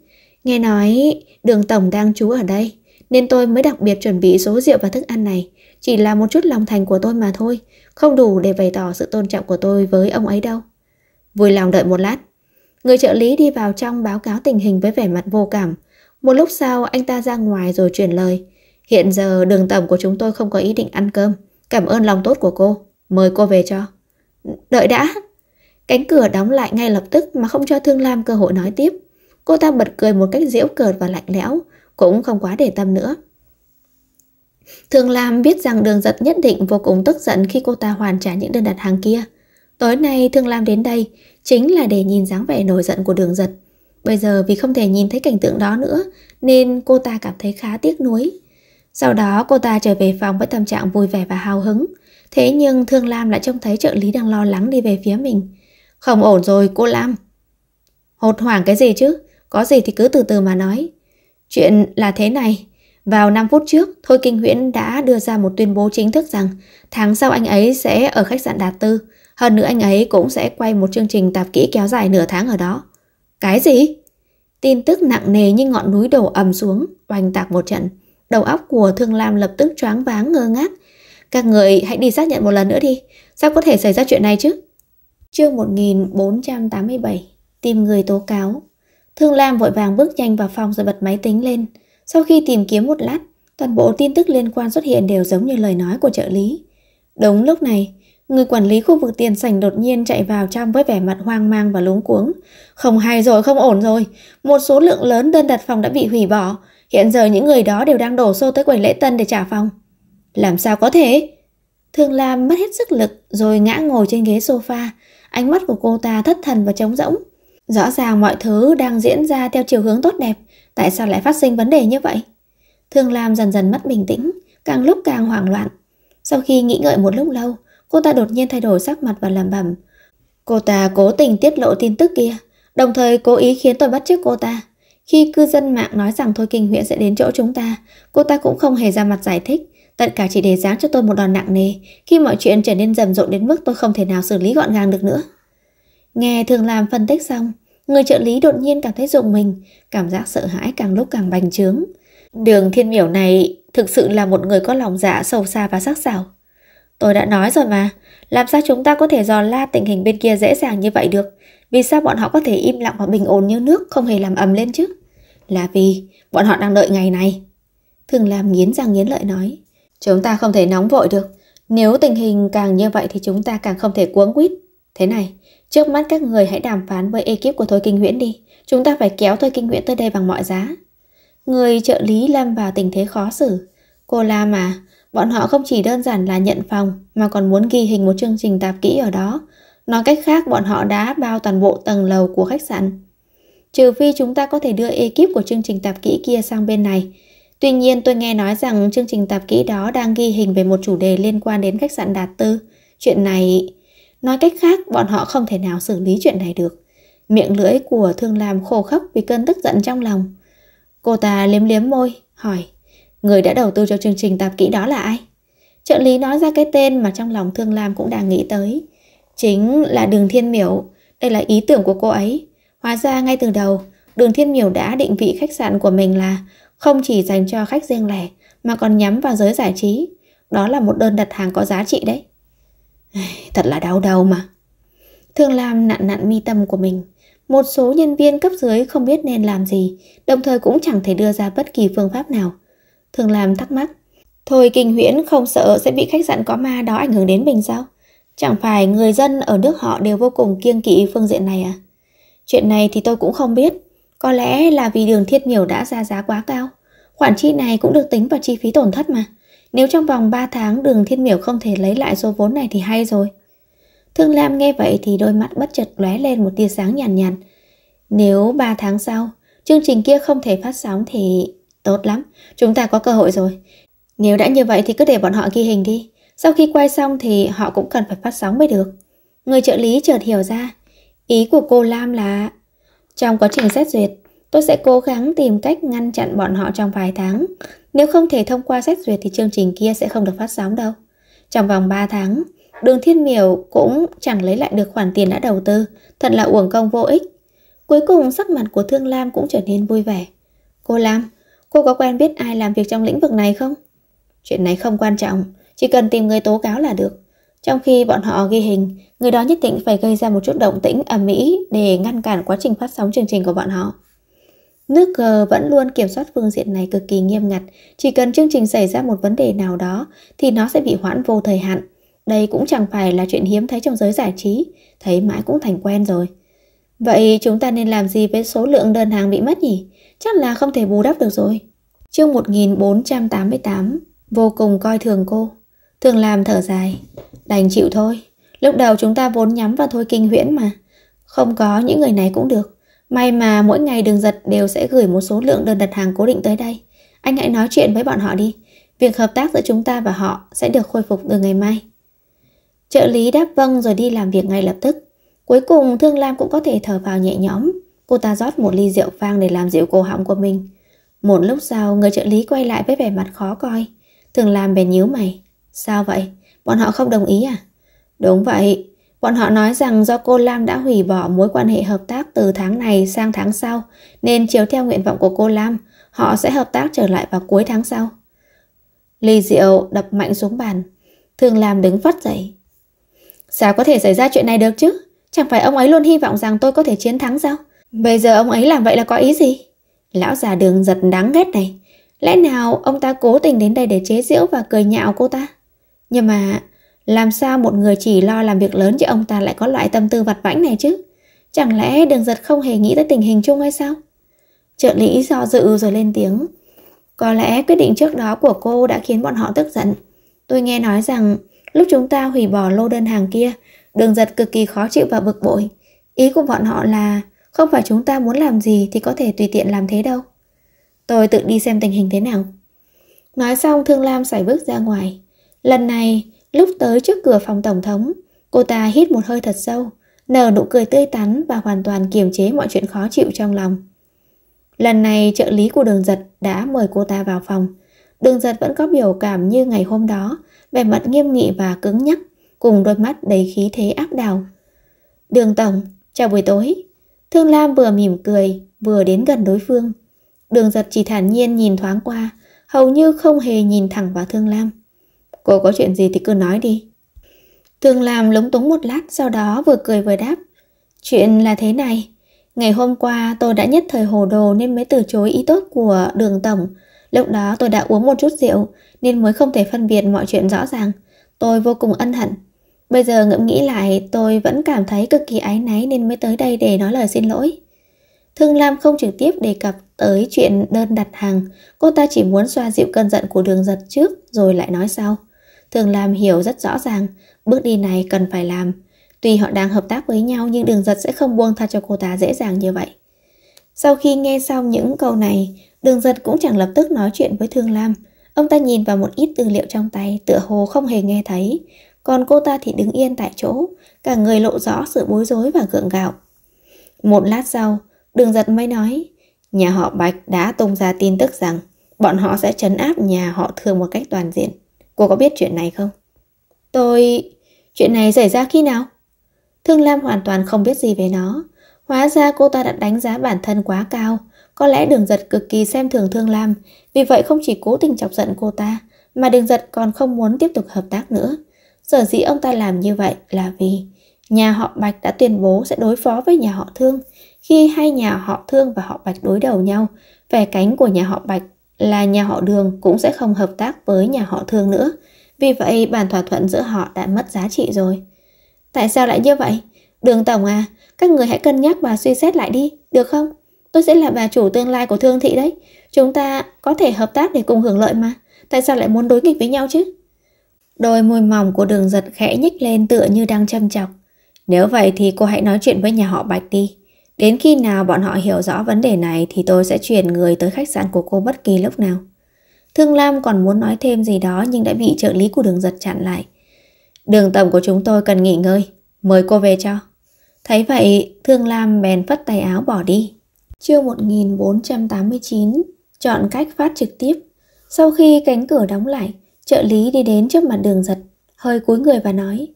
Nghe nói đường tổng đang trú ở đây, nên tôi mới đặc biệt chuẩn bị số rượu và thức ăn này. Chỉ là một chút lòng thành của tôi mà thôi, không đủ để bày tỏ sự tôn trọng của tôi với ông ấy đâu. Vui lòng đợi một lát. Người trợ lý đi vào trong báo cáo tình hình với vẻ mặt vô cảm. Một lúc sau anh ta ra ngoài rồi chuyển lời. Hiện giờ đường tổng của chúng tôi không có ý định ăn cơm. Cảm ơn lòng tốt của cô. Mời cô về cho. Đợi đã. Cánh cửa đóng lại ngay lập tức mà không cho Thương Lam cơ hội nói tiếp. Cô ta bật cười một cách giễu cợt và lạnh lẽo, cũng không quá để tâm nữa. thương Lam biết rằng đường giật nhất định vô cùng tức giận khi cô ta hoàn trả những đơn đặt hàng kia. Tối nay Thương Lam đến đây chính là để nhìn dáng vẻ nổi giận của đường giật. Bây giờ vì không thể nhìn thấy cảnh tượng đó nữa nên cô ta cảm thấy khá tiếc nuối. Sau đó cô ta trở về phòng với tâm trạng vui vẻ và hào hứng. Thế nhưng Thương Lam lại trông thấy trợ lý đang lo lắng đi về phía mình. Không ổn rồi cô Lam. Hột hoảng cái gì chứ? Có gì thì cứ từ từ mà nói. Chuyện là thế này. Vào 5 phút trước, Thôi Kinh Huyễn đã đưa ra một tuyên bố chính thức rằng tháng sau anh ấy sẽ ở khách sạn Đạt Tư. Hơn nữa anh ấy cũng sẽ quay một chương trình tạp kỹ kéo dài nửa tháng ở đó. Cái gì? Tin tức nặng nề như ngọn núi đổ ầm xuống, oanh tạc một trận. Đầu óc của Thương Lam lập tức choáng váng ngơ ngác. Các người hãy đi xác nhận một lần nữa đi, sao có thể xảy ra chuyện này chứ? Chương 1487, tìm người tố cáo. Thương Lam vội vàng bước nhanh vào phòng rồi bật máy tính lên. Sau khi tìm kiếm một lát, toàn bộ tin tức liên quan xuất hiện đều giống như lời nói của trợ lý. Đúng lúc này, Người quản lý khu vực tiền sảnh đột nhiên chạy vào trong với vẻ mặt hoang mang và lúng cuống. Không hay rồi, không ổn rồi. Một số lượng lớn đơn đặt phòng đã bị hủy bỏ. Hiện giờ những người đó đều đang đổ xô tới quầy lễ tân để trả phòng. Làm sao có thể? Thường Lam mất hết sức lực rồi ngã ngồi trên ghế sofa. Ánh mắt của cô ta thất thần và trống rỗng. Rõ ràng mọi thứ đang diễn ra theo chiều hướng tốt đẹp. Tại sao lại phát sinh vấn đề như vậy? Thường Lam dần dần mất bình tĩnh, càng lúc càng hoảng loạn. Sau khi nghĩ ngợi một lúc lâu, Cô ta đột nhiên thay đổi sắc mặt và làm bẩm. Cô ta cố tình tiết lộ tin tức kia, đồng thời cố ý khiến tôi bắt chước cô ta. Khi cư dân mạng nói rằng Thôi Kinh Huyễn sẽ đến chỗ chúng ta, cô ta cũng không hề ra mặt giải thích, tất cả chỉ để giáng cho tôi một đòn nặng nề, khi mọi chuyện trở nên rầm rộ đến mức tôi không thể nào xử lý gọn gàng được nữa. Nghe Thường làm phân tích xong, người trợ lý đột nhiên cảm thấy rụng mình, cảm giác sợ hãi càng lúc càng bành trướng. Đường thiên miểu này thực sự là một người có lòng dạ sâu xa và sắc sảo. Tôi đã nói rồi mà, làm sao chúng ta có thể dò la tình hình bên kia dễ dàng như vậy được? Vì sao bọn họ có thể im lặng và bình ổn như nước không hề làm ầm lên chứ? Là vì bọn họ đang đợi ngày này. Thường làm nghiến răng nghiến lợi nói. Chúng ta không thể nóng vội được. Nếu tình hình càng như vậy thì chúng ta càng không thể cuống quýt. Thế này, trước mắt các người hãy đàm phán với ekip của Thôi Kinh Nguyễn đi. Chúng ta phải kéo Thôi Kinh Nguyễn tới đây bằng mọi giá. Người trợ lý lâm vào tình thế khó xử. Cô la mà, Bọn họ không chỉ đơn giản là nhận phòng mà còn muốn ghi hình một chương trình tạp kỹ ở đó. Nói cách khác bọn họ đã bao toàn bộ tầng lầu của khách sạn. Trừ phi chúng ta có thể đưa ekip của chương trình tạp kỹ kia sang bên này. Tuy nhiên tôi nghe nói rằng chương trình tạp kỹ đó đang ghi hình về một chủ đề liên quan đến khách sạn Đạt Tư. Chuyện này... Nói cách khác bọn họ không thể nào xử lý chuyện này được. Miệng lưỡi của thương làm khô khốc vì cơn tức giận trong lòng. Cô ta liếm liếm môi, hỏi Người đã đầu tư cho chương trình tạp kỹ đó là ai? Trợ lý nói ra cái tên mà trong lòng Thương Lam cũng đang nghĩ tới. Chính là Đường Thiên Miểu. Đây là ý tưởng của cô ấy. Hóa ra ngay từ đầu, Đường Thiên Miểu đã định vị khách sạn của mình là không chỉ dành cho khách riêng lẻ mà còn nhắm vào giới giải trí. Đó là một đơn đặt hàng có giá trị đấy. Thật là đau đầu mà. Thương Lam nặn nặn mi tâm của mình. Một số nhân viên cấp dưới không biết nên làm gì, đồng thời cũng chẳng thể đưa ra bất kỳ phương pháp nào. Thường làm thắc mắc. Thôi kinh huyễn không sợ sẽ bị khách sạn có ma đó ảnh hưởng đến mình sao? Chẳng phải người dân ở nước họ đều vô cùng kiêng kỵ phương diện này à? Chuyện này thì tôi cũng không biết. Có lẽ là vì đường thiết miểu đã ra giá quá cao. Khoản chi này cũng được tính vào chi phí tổn thất mà. Nếu trong vòng 3 tháng đường thiên miểu không thể lấy lại số vốn này thì hay rồi. Thương Lam nghe vậy thì đôi mắt bất chợt lóe lên một tia sáng nhàn nhạt, nhạt. Nếu 3 tháng sau, chương trình kia không thể phát sóng thì Tốt lắm, chúng ta có cơ hội rồi. Nếu đã như vậy thì cứ để bọn họ ghi hình đi. Sau khi quay xong thì họ cũng cần phải phát sóng mới được. Người trợ lý chợt hiểu ra. Ý của cô Lam là... Trong quá trình xét duyệt, tôi sẽ cố gắng tìm cách ngăn chặn bọn họ trong vài tháng. Nếu không thể thông qua xét duyệt thì chương trình kia sẽ không được phát sóng đâu. Trong vòng 3 tháng, đường thiên miểu cũng chẳng lấy lại được khoản tiền đã đầu tư. Thật là uổng công vô ích. Cuối cùng sắc mặt của Thương Lam cũng trở nên vui vẻ. Cô Lam, Cô có quen biết ai làm việc trong lĩnh vực này không? Chuyện này không quan trọng, chỉ cần tìm người tố cáo là được. Trong khi bọn họ ghi hình, người đó nhất định phải gây ra một chút động tĩnh ở Mỹ để ngăn cản quá trình phát sóng chương trình của bọn họ. Nước G vẫn luôn kiểm soát phương diện này cực kỳ nghiêm ngặt, chỉ cần chương trình xảy ra một vấn đề nào đó thì nó sẽ bị hoãn vô thời hạn. Đây cũng chẳng phải là chuyện hiếm thấy trong giới giải trí, thấy mãi cũng thành quen rồi. Vậy chúng ta nên làm gì với số lượng đơn hàng bị mất nhỉ? chắc là không thể bù đắp được rồi. Chương 1488, vô cùng coi thường cô. Thường làm thở dài, đành chịu thôi. Lúc đầu chúng ta vốn nhắm vào thôi kinh huyễn mà. Không có những người này cũng được. May mà mỗi ngày đường giật đều sẽ gửi một số lượng đơn đặt hàng cố định tới đây. Anh hãy nói chuyện với bọn họ đi. Việc hợp tác giữa chúng ta và họ sẽ được khôi phục từ ngày mai. Trợ lý đáp vâng rồi đi làm việc ngay lập tức. Cuối cùng Thương Lam cũng có thể thở vào nhẹ nhõm. Cô ta rót một ly rượu vang để làm dịu cổ họng của mình. Một lúc sau, người trợ lý quay lại với vẻ mặt khó coi. Thường làm bèn nhíu mày. Sao vậy? Bọn họ không đồng ý à? Đúng vậy. Bọn họ nói rằng do cô Lam đã hủy bỏ mối quan hệ hợp tác từ tháng này sang tháng sau, nên chiếu theo nguyện vọng của cô Lam, họ sẽ hợp tác trở lại vào cuối tháng sau. Ly rượu đập mạnh xuống bàn. Thường làm đứng phát dậy. Sao có thể xảy ra chuyện này được chứ? Chẳng phải ông ấy luôn hy vọng rằng tôi có thể chiến thắng sao? Bây giờ ông ấy làm vậy là có ý gì? Lão già đường giật đáng ghét này. Lẽ nào ông ta cố tình đến đây để chế giễu và cười nhạo cô ta? Nhưng mà làm sao một người chỉ lo làm việc lớn cho ông ta lại có loại tâm tư vặt vãnh này chứ? Chẳng lẽ đường giật không hề nghĩ tới tình hình chung hay sao? Trợ lý do dự rồi lên tiếng. Có lẽ quyết định trước đó của cô đã khiến bọn họ tức giận. Tôi nghe nói rằng lúc chúng ta hủy bỏ lô đơn hàng kia, đường giật cực kỳ khó chịu và bực bội. Ý của bọn họ là không phải chúng ta muốn làm gì thì có thể tùy tiện làm thế đâu. Tôi tự đi xem tình hình thế nào. Nói xong Thương Lam xảy bước ra ngoài. Lần này, lúc tới trước cửa phòng Tổng thống, cô ta hít một hơi thật sâu, nở nụ cười tươi tắn và hoàn toàn kiềm chế mọi chuyện khó chịu trong lòng. Lần này trợ lý của đường giật đã mời cô ta vào phòng. Đường giật vẫn có biểu cảm như ngày hôm đó, vẻ mặt nghiêm nghị và cứng nhắc, cùng đôi mắt đầy khí thế áp đảo. Đường Tổng, chào buổi tối. Thương Lam vừa mỉm cười, vừa đến gần đối phương. Đường giật chỉ thản nhiên nhìn thoáng qua, hầu như không hề nhìn thẳng vào Thương Lam. Cô có chuyện gì thì cứ nói đi. Thương Lam lúng túng một lát sau đó vừa cười vừa đáp. Chuyện là thế này, ngày hôm qua tôi đã nhất thời hồ đồ nên mới từ chối ý tốt của đường tổng. Lúc đó tôi đã uống một chút rượu nên mới không thể phân biệt mọi chuyện rõ ràng. Tôi vô cùng ân hận, Bây giờ ngẫm nghĩ lại tôi vẫn cảm thấy cực kỳ áy náy nên mới tới đây để nói lời xin lỗi. Thương Lam không trực tiếp đề cập tới chuyện đơn đặt hàng, cô ta chỉ muốn xoa dịu cơn giận của đường giật trước rồi lại nói sau. Thương Lam hiểu rất rõ ràng, bước đi này cần phải làm. Tuy họ đang hợp tác với nhau nhưng đường giật sẽ không buông tha cho cô ta dễ dàng như vậy. Sau khi nghe xong những câu này, đường giật cũng chẳng lập tức nói chuyện với Thương Lam. Ông ta nhìn vào một ít tư liệu trong tay, tựa hồ không hề nghe thấy còn cô ta thì đứng yên tại chỗ, cả người lộ rõ sự bối rối và gượng gạo. Một lát sau, đường giật mới nói, nhà họ Bạch đã tung ra tin tức rằng bọn họ sẽ trấn áp nhà họ thường một cách toàn diện. Cô có biết chuyện này không? Tôi... Chuyện này xảy ra khi nào? Thương Lam hoàn toàn không biết gì về nó. Hóa ra cô ta đã đánh giá bản thân quá cao. Có lẽ đường giật cực kỳ xem thường Thương Lam. Vì vậy không chỉ cố tình chọc giận cô ta, mà đường giật còn không muốn tiếp tục hợp tác nữa. Sở dĩ ông ta làm như vậy là vì nhà họ Bạch đã tuyên bố sẽ đối phó với nhà họ Thương. Khi hai nhà họ Thương và họ Bạch đối đầu nhau, phe cánh của nhà họ Bạch là nhà họ Đường cũng sẽ không hợp tác với nhà họ Thương nữa. Vì vậy bản thỏa thuận giữa họ đã mất giá trị rồi. Tại sao lại như vậy? Đường Tổng à, các người hãy cân nhắc và suy xét lại đi, được không? Tôi sẽ là bà chủ tương lai của Thương Thị đấy. Chúng ta có thể hợp tác để cùng hưởng lợi mà. Tại sao lại muốn đối nghịch với nhau chứ? Đôi môi mỏng của đường giật khẽ nhích lên tựa như đang châm chọc. Nếu vậy thì cô hãy nói chuyện với nhà họ Bạch đi. Đến khi nào bọn họ hiểu rõ vấn đề này thì tôi sẽ chuyển người tới khách sạn của cô bất kỳ lúc nào. Thương Lam còn muốn nói thêm gì đó nhưng đã bị trợ lý của đường giật chặn lại. Đường tầm của chúng tôi cần nghỉ ngơi, mời cô về cho. Thấy vậy, Thương Lam bèn phất tay áo bỏ đi. Chương 1489, chọn cách phát trực tiếp. Sau khi cánh cửa đóng lại, Trợ lý đi đến trước mặt đường giật, hơi cúi người và nói.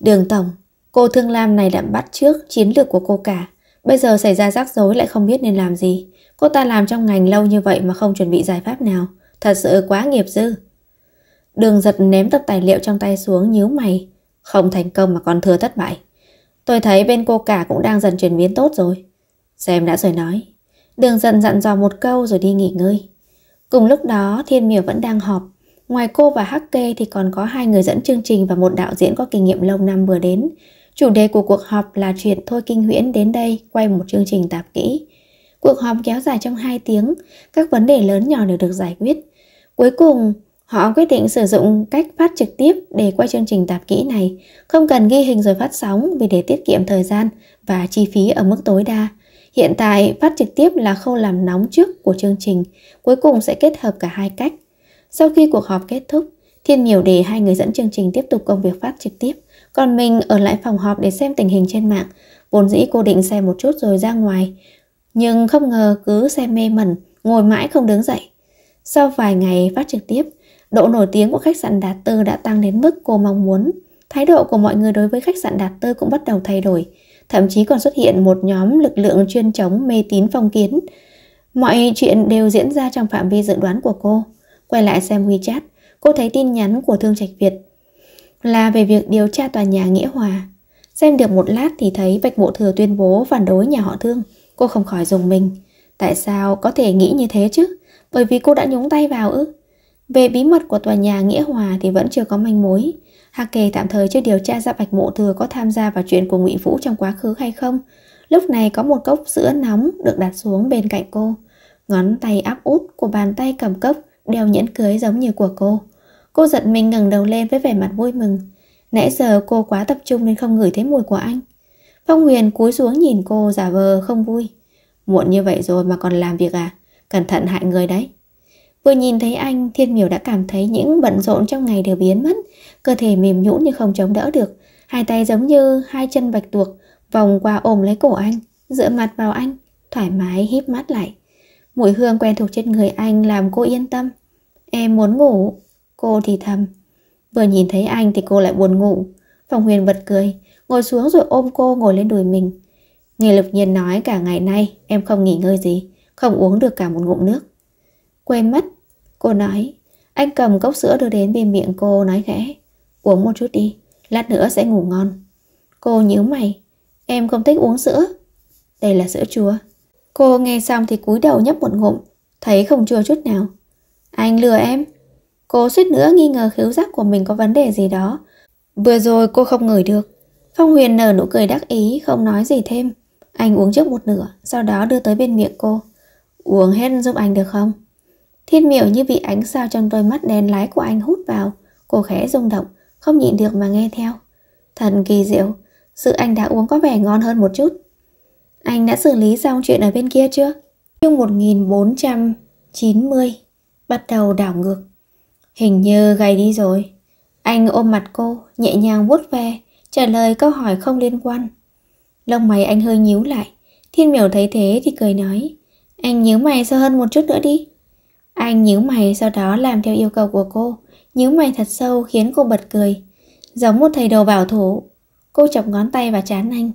Đường Tổng, cô Thương Lam này đã bắt trước chiến lược của cô cả. Bây giờ xảy ra rắc rối lại không biết nên làm gì. Cô ta làm trong ngành lâu như vậy mà không chuẩn bị giải pháp nào. Thật sự quá nghiệp dư. Đường giật ném tập tài liệu trong tay xuống nhíu mày. Không thành công mà còn thừa thất bại. Tôi thấy bên cô cả cũng đang dần chuyển biến tốt rồi. Xem đã rồi nói. Đường dần dặn dò một câu rồi đi nghỉ ngơi. Cùng lúc đó Thiên Miểu vẫn đang họp Ngoài cô và Hake thì còn có hai người dẫn chương trình và một đạo diễn có kinh nghiệm lâu năm vừa đến. Chủ đề của cuộc họp là chuyện Thôi Kinh Huyễn đến đây quay một chương trình tạp kỹ. Cuộc họp kéo dài trong 2 tiếng, các vấn đề lớn nhỏ đều được giải quyết. Cuối cùng, họ quyết định sử dụng cách phát trực tiếp để quay chương trình tạp kỹ này, không cần ghi hình rồi phát sóng vì để tiết kiệm thời gian và chi phí ở mức tối đa. Hiện tại, phát trực tiếp là khâu làm nóng trước của chương trình, cuối cùng sẽ kết hợp cả hai cách. Sau khi cuộc họp kết thúc, Thiên Miểu để hai người dẫn chương trình tiếp tục công việc phát trực tiếp, còn mình ở lại phòng họp để xem tình hình trên mạng. Vốn dĩ cô định xem một chút rồi ra ngoài, nhưng không ngờ cứ xem mê mẩn, ngồi mãi không đứng dậy. Sau vài ngày phát trực tiếp, độ nổi tiếng của khách sạn Đạt Tư đã tăng đến mức cô mong muốn. Thái độ của mọi người đối với khách sạn Đạt Tư cũng bắt đầu thay đổi, thậm chí còn xuất hiện một nhóm lực lượng chuyên chống mê tín phong kiến. Mọi chuyện đều diễn ra trong phạm vi dự đoán của cô. Quay lại xem WeChat, cô thấy tin nhắn của Thương Trạch Việt là về việc điều tra tòa nhà Nghĩa Hòa. Xem được một lát thì thấy Bạch Bộ Thừa tuyên bố phản đối nhà họ Thương. Cô không khỏi dùng mình. Tại sao có thể nghĩ như thế chứ? Bởi vì cô đã nhúng tay vào ư? Về bí mật của tòa nhà Nghĩa Hòa thì vẫn chưa có manh mối. Hạc Kề tạm thời chưa điều tra ra Bạch Mộ Thừa có tham gia vào chuyện của Ngụy Vũ trong quá khứ hay không. Lúc này có một cốc sữa nóng được đặt xuống bên cạnh cô. Ngón tay áp út của bàn tay cầm cốc đeo nhẫn cưới giống như của cô. Cô giật mình ngẩng đầu lên với vẻ mặt vui mừng. Nãy giờ cô quá tập trung nên không ngửi thấy mùi của anh. Phong Huyền cúi xuống nhìn cô giả vờ không vui. Muộn như vậy rồi mà còn làm việc à? Cẩn thận hại người đấy. Vừa nhìn thấy anh, Thiên Miểu đã cảm thấy những bận rộn trong ngày đều biến mất, cơ thể mềm nhũn như không chống đỡ được, hai tay giống như hai chân bạch tuộc vòng qua ôm lấy cổ anh, dựa mặt vào anh, thoải mái híp mắt lại. Mùi hương quen thuộc trên người anh làm cô yên tâm. Em muốn ngủ, cô thì thầm. Vừa nhìn thấy anh thì cô lại buồn ngủ. Phòng huyền bật cười, ngồi xuống rồi ôm cô ngồi lên đùi mình. Nghe Lục Nhiên nói cả ngày nay em không nghỉ ngơi gì, không uống được cả một ngụm nước. Quên mất, cô nói. Anh cầm cốc sữa đưa đến bên miệng cô nói khẽ. Uống một chút đi, lát nữa sẽ ngủ ngon. Cô nhíu mày, em không thích uống sữa. Đây là sữa chua, Cô nghe xong thì cúi đầu nhấp một ngụm, thấy không chua chút nào. Anh lừa em. Cô suýt nữa nghi ngờ khiếu giác của mình có vấn đề gì đó. Vừa rồi cô không ngửi được. Phong Huyền nở nụ cười đắc ý, không nói gì thêm. Anh uống trước một nửa, sau đó đưa tới bên miệng cô. Uống hết giúp anh được không? Thiên miểu như bị ánh sao trong đôi mắt đen lái của anh hút vào. Cô khẽ rung động, không nhịn được mà nghe theo. Thần kỳ diệu, sự anh đã uống có vẻ ngon hơn một chút. Anh đã xử lý xong chuyện ở bên kia chưa? Chương 1490 bắt đầu đảo ngược. Hình như gầy đi rồi. Anh ôm mặt cô, nhẹ nhàng vuốt ve, trả lời câu hỏi không liên quan. Lông mày anh hơi nhíu lại, thiên miểu thấy thế thì cười nói. Anh nhíu mày sâu hơn một chút nữa đi. Anh nhíu mày sau đó làm theo yêu cầu của cô, nhíu mày thật sâu khiến cô bật cười. Giống một thầy đồ bảo thủ. Cô chọc ngón tay vào chán anh,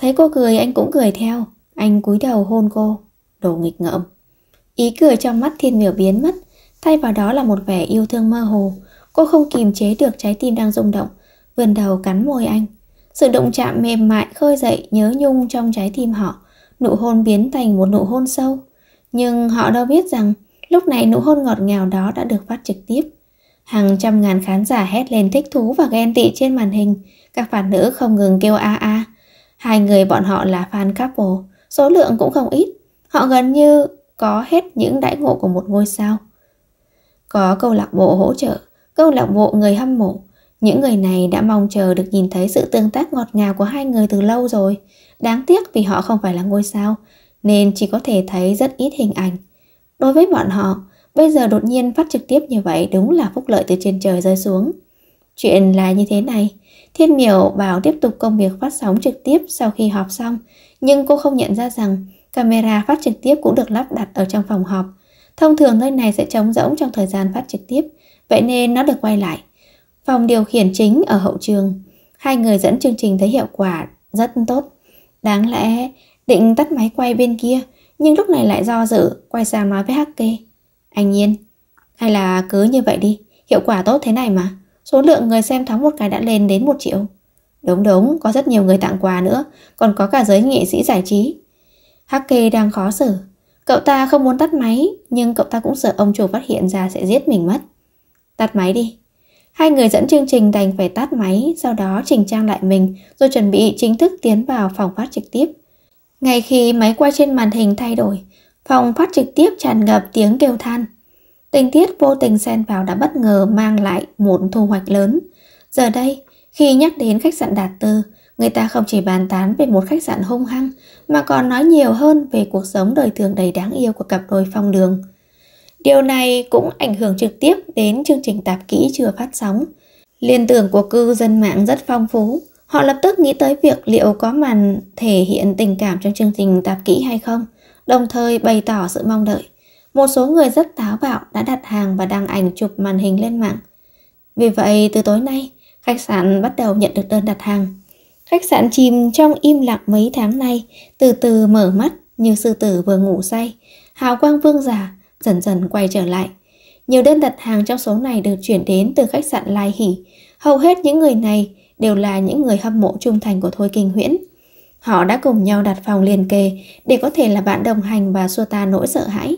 Thấy cô cười anh cũng cười theo Anh cúi đầu hôn cô Đồ nghịch ngợm Ý cười trong mắt thiên miểu biến mất Thay vào đó là một vẻ yêu thương mơ hồ Cô không kìm chế được trái tim đang rung động Vườn đầu cắn môi anh Sự động chạm mềm mại khơi dậy nhớ nhung trong trái tim họ Nụ hôn biến thành một nụ hôn sâu Nhưng họ đâu biết rằng Lúc này nụ hôn ngọt ngào đó đã được phát trực tiếp Hàng trăm ngàn khán giả hét lên thích thú và ghen tị trên màn hình Các phản nữ không ngừng kêu a à a à. Hai người bọn họ là fan couple, số lượng cũng không ít. Họ gần như có hết những đãi ngộ của một ngôi sao. Có câu lạc bộ hỗ trợ, câu lạc bộ người hâm mộ. Những người này đã mong chờ được nhìn thấy sự tương tác ngọt ngào của hai người từ lâu rồi. Đáng tiếc vì họ không phải là ngôi sao, nên chỉ có thể thấy rất ít hình ảnh. Đối với bọn họ, bây giờ đột nhiên phát trực tiếp như vậy đúng là phúc lợi từ trên trời rơi xuống. Chuyện là như thế này. Thiên Miểu bảo tiếp tục công việc phát sóng trực tiếp sau khi họp xong, nhưng cô không nhận ra rằng camera phát trực tiếp cũng được lắp đặt ở trong phòng họp. Thông thường nơi này sẽ trống rỗng trong thời gian phát trực tiếp, vậy nên nó được quay lại. Phòng điều khiển chính ở hậu trường, hai người dẫn chương trình thấy hiệu quả rất tốt. Đáng lẽ định tắt máy quay bên kia, nhưng lúc này lại do dự, quay sang nói với Hắc Kê. Anh yên, hay là cứ như vậy đi, hiệu quả tốt thế này mà. Số lượng người xem tháng một cái đã lên đến một triệu. Đúng đúng, có rất nhiều người tặng quà nữa, còn có cả giới nghệ sĩ giải trí. Hake đang khó xử. Cậu ta không muốn tắt máy, nhưng cậu ta cũng sợ ông chủ phát hiện ra sẽ giết mình mất. Tắt máy đi. Hai người dẫn chương trình đành phải tắt máy, sau đó chỉnh trang lại mình, rồi chuẩn bị chính thức tiến vào phòng phát trực tiếp. Ngay khi máy quay trên màn hình thay đổi, phòng phát trực tiếp tràn ngập tiếng kêu than. Tình tiết vô tình xen vào đã bất ngờ mang lại một thu hoạch lớn. Giờ đây, khi nhắc đến khách sạn Đạt Tư, người ta không chỉ bàn tán về một khách sạn hung hăng mà còn nói nhiều hơn về cuộc sống đời thường đầy đáng yêu của cặp đôi phong đường. Điều này cũng ảnh hưởng trực tiếp đến chương trình tạp kỹ chưa phát sóng. Liên tưởng của cư dân mạng rất phong phú. Họ lập tức nghĩ tới việc liệu có màn thể hiện tình cảm trong chương trình tạp kỹ hay không, đồng thời bày tỏ sự mong đợi một số người rất táo bạo đã đặt hàng và đăng ảnh chụp màn hình lên mạng. Vì vậy, từ tối nay, khách sạn bắt đầu nhận được đơn đặt hàng. Khách sạn chìm trong im lặng mấy tháng nay, từ từ mở mắt như sư tử vừa ngủ say. Hào quang vương giả dần dần quay trở lại. Nhiều đơn đặt hàng trong số này được chuyển đến từ khách sạn Lai Hỷ. Hầu hết những người này đều là những người hâm mộ trung thành của Thôi Kinh Huyễn. Họ đã cùng nhau đặt phòng liền kề để có thể là bạn đồng hành và xua ta nỗi sợ hãi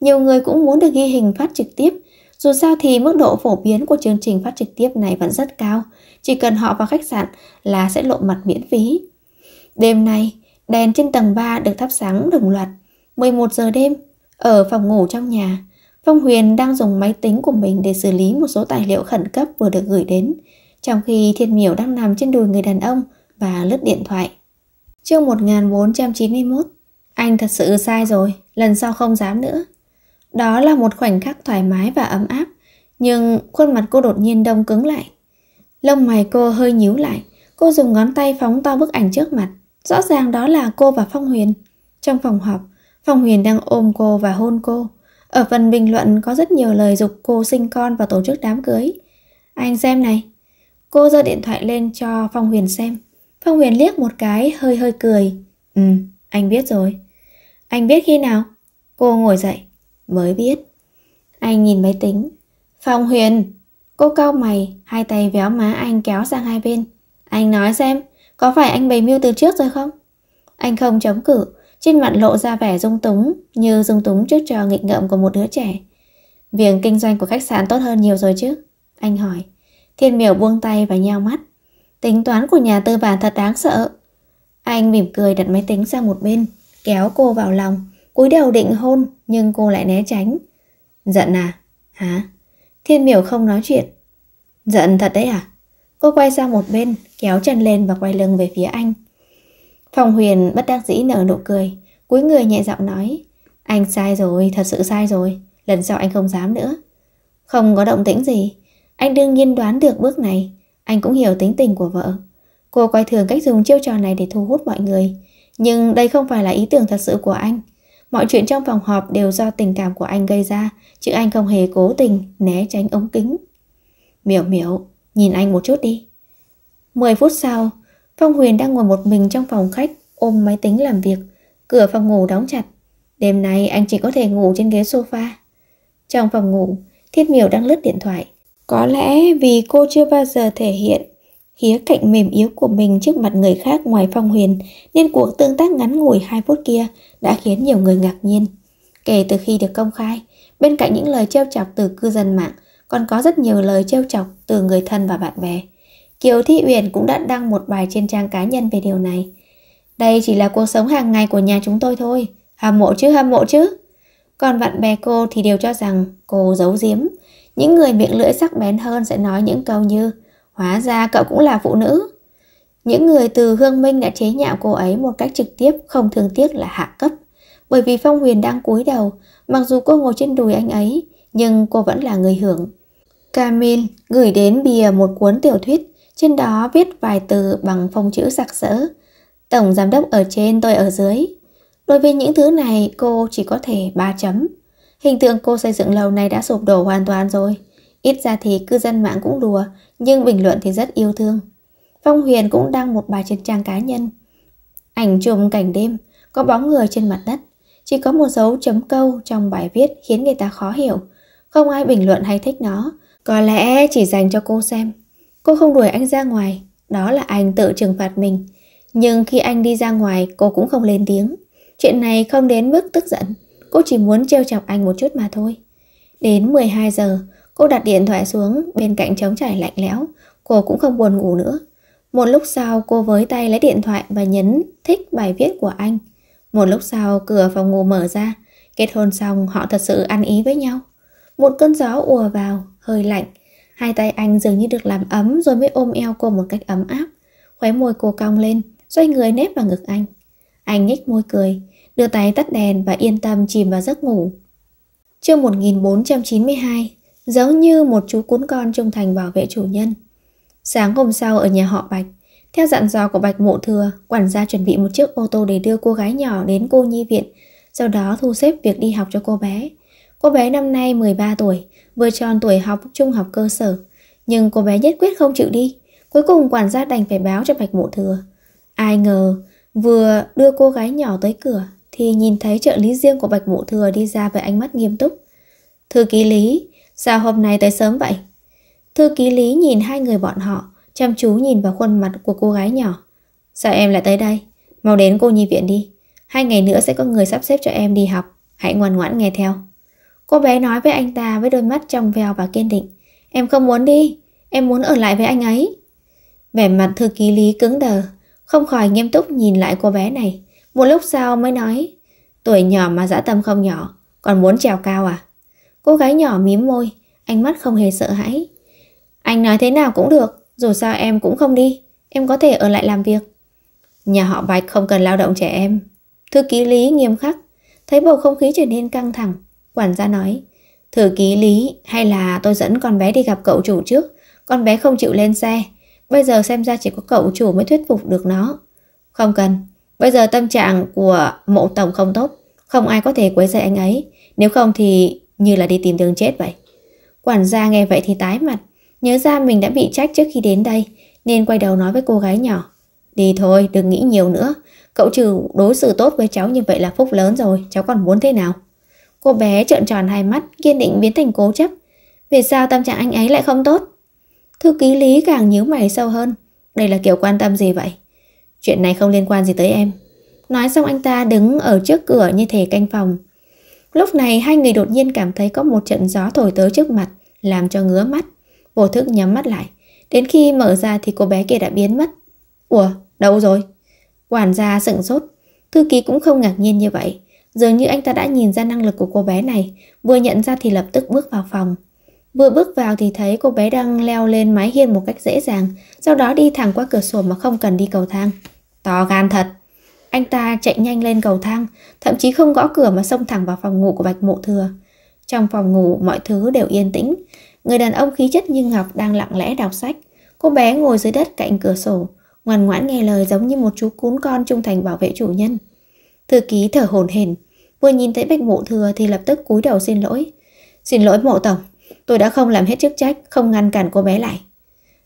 nhiều người cũng muốn được ghi hình phát trực tiếp. Dù sao thì mức độ phổ biến của chương trình phát trực tiếp này vẫn rất cao, chỉ cần họ vào khách sạn là sẽ lộ mặt miễn phí. Đêm nay, đèn trên tầng 3 được thắp sáng đồng loạt, 11 giờ đêm, ở phòng ngủ trong nhà, Phong Huyền đang dùng máy tính của mình để xử lý một số tài liệu khẩn cấp vừa được gửi đến, trong khi Thiên Miểu đang nằm trên đùi người đàn ông và lướt điện thoại. Chương 1491, anh thật sự sai rồi, lần sau không dám nữa. Đó là một khoảnh khắc thoải mái và ấm áp, nhưng khuôn mặt cô đột nhiên đông cứng lại. Lông mày cô hơi nhíu lại, cô dùng ngón tay phóng to bức ảnh trước mặt. Rõ ràng đó là cô và Phong Huyền. Trong phòng họp, Phong Huyền đang ôm cô và hôn cô. Ở phần bình luận có rất nhiều lời dục cô sinh con và tổ chức đám cưới. Anh xem này. Cô giơ điện thoại lên cho Phong Huyền xem. Phong Huyền liếc một cái hơi hơi cười. Ừ, anh biết rồi. Anh biết khi nào? Cô ngồi dậy, mới biết. Anh nhìn máy tính. Phòng Huyền! Cô cau mày, hai tay véo má anh kéo sang hai bên. Anh nói xem, có phải anh bày mưu từ trước rồi không? Anh không chống cử, trên mặt lộ ra vẻ dung túng như dung túng trước trò nghịch ngợm của một đứa trẻ. Việc kinh doanh của khách sạn tốt hơn nhiều rồi chứ? Anh hỏi. Thiên miểu buông tay và nheo mắt. Tính toán của nhà tư bản thật đáng sợ. Anh mỉm cười đặt máy tính sang một bên, kéo cô vào lòng cúi đầu định hôn nhưng cô lại né tránh. Giận à? Hả? Thiên miểu không nói chuyện. Giận thật đấy à? Cô quay sang một bên, kéo chân lên và quay lưng về phía anh. Phòng huyền bất đắc dĩ nở nụ cười, cúi người nhẹ giọng nói. Anh sai rồi, thật sự sai rồi, lần sau anh không dám nữa. Không có động tĩnh gì, anh đương nhiên đoán được bước này, anh cũng hiểu tính tình của vợ. Cô coi thường cách dùng chiêu trò này để thu hút mọi người, nhưng đây không phải là ý tưởng thật sự của anh. Mọi chuyện trong phòng họp đều do tình cảm của anh gây ra, chứ anh không hề cố tình né tránh ống kính. Miểu miểu, nhìn anh một chút đi. Mười phút sau, Phong Huyền đang ngồi một mình trong phòng khách ôm máy tính làm việc, cửa phòng ngủ đóng chặt. Đêm nay anh chỉ có thể ngủ trên ghế sofa. Trong phòng ngủ, Thiết Miểu đang lướt điện thoại. Có lẽ vì cô chưa bao giờ thể hiện khía cạnh mềm yếu của mình trước mặt người khác ngoài phong huyền, nên cuộc tương tác ngắn ngủi hai phút kia đã khiến nhiều người ngạc nhiên. Kể từ khi được công khai, bên cạnh những lời trêu chọc từ cư dân mạng, còn có rất nhiều lời trêu chọc từ người thân và bạn bè. Kiều Thị Uyển cũng đã đăng một bài trên trang cá nhân về điều này. Đây chỉ là cuộc sống hàng ngày của nhà chúng tôi thôi, hâm mộ chứ hâm mộ chứ. Còn bạn bè cô thì đều cho rằng cô giấu giếm. Những người miệng lưỡi sắc bén hơn sẽ nói những câu như Hóa ra cậu cũng là phụ nữ. Những người từ Hương Minh đã chế nhạo cô ấy một cách trực tiếp không thương tiếc là hạ cấp. Bởi vì Phong Huyền đang cúi đầu, mặc dù cô ngồi trên đùi anh ấy, nhưng cô vẫn là người hưởng. Camille gửi đến bìa một cuốn tiểu thuyết, trên đó viết vài từ bằng phong chữ sặc sỡ. Tổng giám đốc ở trên, tôi ở dưới. Đối với những thứ này, cô chỉ có thể ba chấm. Hình tượng cô xây dựng lâu nay đã sụp đổ hoàn toàn rồi. Ít ra thì cư dân mạng cũng đùa, nhưng bình luận thì rất yêu thương. Phong Huyền cũng đăng một bài trên trang cá nhân. Ảnh chụp cảnh đêm, có bóng người trên mặt đất. Chỉ có một dấu chấm câu trong bài viết khiến người ta khó hiểu. Không ai bình luận hay thích nó. Có lẽ chỉ dành cho cô xem. Cô không đuổi anh ra ngoài, đó là anh tự trừng phạt mình. Nhưng khi anh đi ra ngoài, cô cũng không lên tiếng. Chuyện này không đến mức tức giận, cô chỉ muốn trêu chọc anh một chút mà thôi. Đến 12 giờ, Cô đặt điện thoại xuống bên cạnh trống trải lạnh lẽo, cô cũng không buồn ngủ nữa. Một lúc sau cô với tay lấy điện thoại và nhấn thích bài viết của anh. Một lúc sau cửa phòng ngủ mở ra, kết hôn xong họ thật sự ăn ý với nhau. Một cơn gió ùa vào, hơi lạnh, hai tay anh dường như được làm ấm rồi mới ôm eo cô một cách ấm áp. Khóe môi cô cong lên, xoay người nếp vào ngực anh. Anh nhếch môi cười, đưa tay tắt đèn và yên tâm chìm vào giấc ngủ. Chương 1492 giống như một chú cún con trung thành bảo vệ chủ nhân. Sáng hôm sau ở nhà họ Bạch, theo dặn dò của Bạch Mộ Thừa, quản gia chuẩn bị một chiếc ô tô để đưa cô gái nhỏ đến cô nhi viện, sau đó thu xếp việc đi học cho cô bé. Cô bé năm nay 13 tuổi, vừa tròn tuổi học trung học cơ sở, nhưng cô bé nhất quyết không chịu đi. Cuối cùng quản gia đành phải báo cho Bạch Mộ Thừa. Ai ngờ, vừa đưa cô gái nhỏ tới cửa thì nhìn thấy trợ lý riêng của Bạch Mộ Thừa đi ra với ánh mắt nghiêm túc. Thư ký Lý, Sao hôm nay tới sớm vậy? Thư ký Lý nhìn hai người bọn họ, chăm chú nhìn vào khuôn mặt của cô gái nhỏ. Sao em lại tới đây? Mau đến cô nhi viện đi. Hai ngày nữa sẽ có người sắp xếp cho em đi học. Hãy ngoan ngoãn nghe theo. Cô bé nói với anh ta với đôi mắt trong veo và kiên định. Em không muốn đi, em muốn ở lại với anh ấy. Vẻ mặt thư ký Lý cứng đờ, không khỏi nghiêm túc nhìn lại cô bé này. Một lúc sau mới nói, tuổi nhỏ mà dã tâm không nhỏ, còn muốn trèo cao à? Cô gái nhỏ mím môi, ánh mắt không hề sợ hãi. Anh nói thế nào cũng được, dù sao em cũng không đi, em có thể ở lại làm việc. Nhà họ Bạch không cần lao động trẻ em. Thư ký Lý nghiêm khắc, thấy bầu không khí trở nên căng thẳng. Quản gia nói, thư ký Lý hay là tôi dẫn con bé đi gặp cậu chủ trước. Con bé không chịu lên xe, bây giờ xem ra chỉ có cậu chủ mới thuyết phục được nó. Không cần, bây giờ tâm trạng của mộ tổng không tốt, không ai có thể quấy rầy anh ấy. Nếu không thì như là đi tìm đường chết vậy. Quản gia nghe vậy thì tái mặt, nhớ ra mình đã bị trách trước khi đến đây, nên quay đầu nói với cô gái nhỏ. Đi thôi, đừng nghĩ nhiều nữa, cậu trừ đối xử tốt với cháu như vậy là phúc lớn rồi, cháu còn muốn thế nào? Cô bé trợn tròn hai mắt, kiên định biến thành cố chấp. Vì sao tâm trạng anh ấy lại không tốt? Thư ký Lý càng nhíu mày sâu hơn. Đây là kiểu quan tâm gì vậy? Chuyện này không liên quan gì tới em. Nói xong anh ta đứng ở trước cửa như thể canh phòng, Lúc này hai người đột nhiên cảm thấy có một trận gió thổi tới trước mặt, làm cho ngứa mắt. Vô thức nhắm mắt lại. Đến khi mở ra thì cô bé kia đã biến mất. Ủa, đâu rồi? Quản gia sững sốt. Thư ký cũng không ngạc nhiên như vậy. Dường như anh ta đã nhìn ra năng lực của cô bé này, vừa nhận ra thì lập tức bước vào phòng. Vừa bước vào thì thấy cô bé đang leo lên mái hiên một cách dễ dàng, sau đó đi thẳng qua cửa sổ mà không cần đi cầu thang. To gan thật! Anh ta chạy nhanh lên cầu thang, thậm chí không gõ cửa mà xông thẳng vào phòng ngủ của Bạch Mộ Thừa. Trong phòng ngủ mọi thứ đều yên tĩnh, người đàn ông khí chất như ngọc đang lặng lẽ đọc sách. Cô bé ngồi dưới đất cạnh cửa sổ, ngoan ngoãn nghe lời giống như một chú cún con trung thành bảo vệ chủ nhân. Thư ký thở hổn hển, vừa nhìn thấy Bạch Mộ Thừa thì lập tức cúi đầu xin lỗi. Xin lỗi Mộ tổng, tôi đã không làm hết chức trách, không ngăn cản cô bé lại.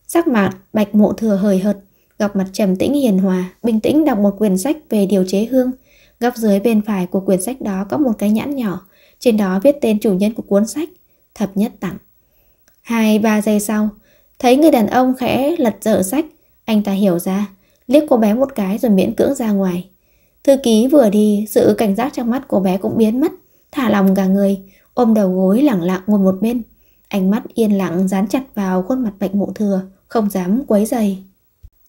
Sắc mặt Bạch Mộ Thừa hời hợt, Gặp mặt trầm tĩnh hiền hòa, bình tĩnh đọc một quyển sách về điều chế hương. Góc dưới bên phải của quyển sách đó có một cái nhãn nhỏ, trên đó viết tên chủ nhân của cuốn sách, thập nhất tặng. Hai ba giây sau, thấy người đàn ông khẽ lật dở sách, anh ta hiểu ra, liếc cô bé một cái rồi miễn cưỡng ra ngoài. Thư ký vừa đi, sự cảnh giác trong mắt cô bé cũng biến mất, thả lòng cả người, ôm đầu gối lặng lặng ngồi một bên. Ánh mắt yên lặng dán chặt vào khuôn mặt bệnh mụ thừa, không dám quấy giày.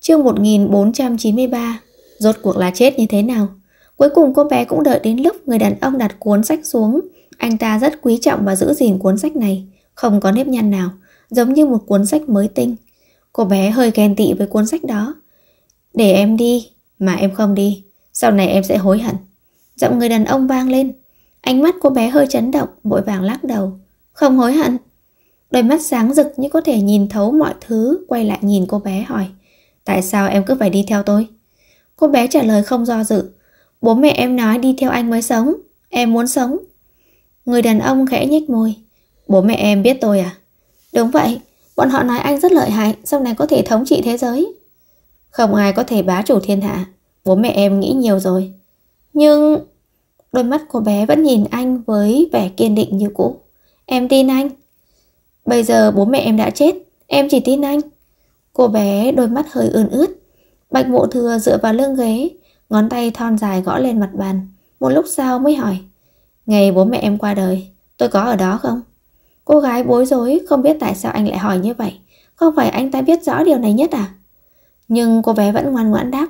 Chương 1493 Rốt cuộc là chết như thế nào Cuối cùng cô bé cũng đợi đến lúc người đàn ông đặt cuốn sách xuống Anh ta rất quý trọng và giữ gìn cuốn sách này Không có nếp nhăn nào Giống như một cuốn sách mới tinh Cô bé hơi ghen tị với cuốn sách đó Để em đi Mà em không đi Sau này em sẽ hối hận Giọng người đàn ông vang lên Ánh mắt cô bé hơi chấn động Vội vàng lắc đầu Không hối hận Đôi mắt sáng rực như có thể nhìn thấu mọi thứ Quay lại nhìn cô bé hỏi Tại sao em cứ phải đi theo tôi? Cô bé trả lời không do dự. Bố mẹ em nói đi theo anh mới sống. Em muốn sống. Người đàn ông khẽ nhếch môi. Bố mẹ em biết tôi à? Đúng vậy. Bọn họ nói anh rất lợi hại, sau này có thể thống trị thế giới. Không ai có thể bá chủ thiên hạ. Bố mẹ em nghĩ nhiều rồi. Nhưng... Đôi mắt cô bé vẫn nhìn anh với vẻ kiên định như cũ. Em tin anh. Bây giờ bố mẹ em đã chết, em chỉ tin anh. Cô bé đôi mắt hơi ươn ướt. Bạch mộ thừa dựa vào lưng ghế, ngón tay thon dài gõ lên mặt bàn. Một lúc sau mới hỏi, ngày bố mẹ em qua đời, tôi có ở đó không? Cô gái bối rối, không biết tại sao anh lại hỏi như vậy. Không phải anh ta biết rõ điều này nhất à? Nhưng cô bé vẫn ngoan ngoãn đáp.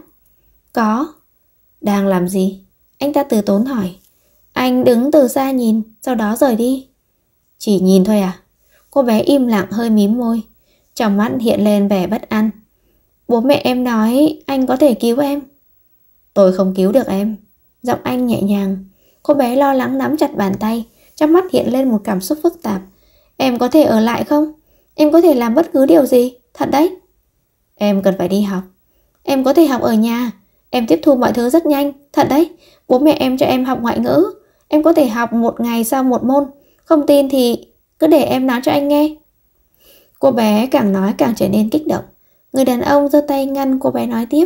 Có. Đang làm gì? Anh ta từ tốn hỏi. Anh đứng từ xa nhìn, sau đó rời đi. Chỉ nhìn thôi à? Cô bé im lặng hơi mím môi trong mắt hiện lên vẻ bất an. Bố mẹ em nói anh có thể cứu em. Tôi không cứu được em. Giọng anh nhẹ nhàng. Cô bé lo lắng nắm chặt bàn tay, trong mắt hiện lên một cảm xúc phức tạp. Em có thể ở lại không? Em có thể làm bất cứ điều gì, thật đấy. Em cần phải đi học. Em có thể học ở nhà. Em tiếp thu mọi thứ rất nhanh, thật đấy. Bố mẹ em cho em học ngoại ngữ. Em có thể học một ngày sau một môn. Không tin thì cứ để em nói cho anh nghe. Cô bé càng nói càng trở nên kích động. Người đàn ông giơ tay ngăn cô bé nói tiếp.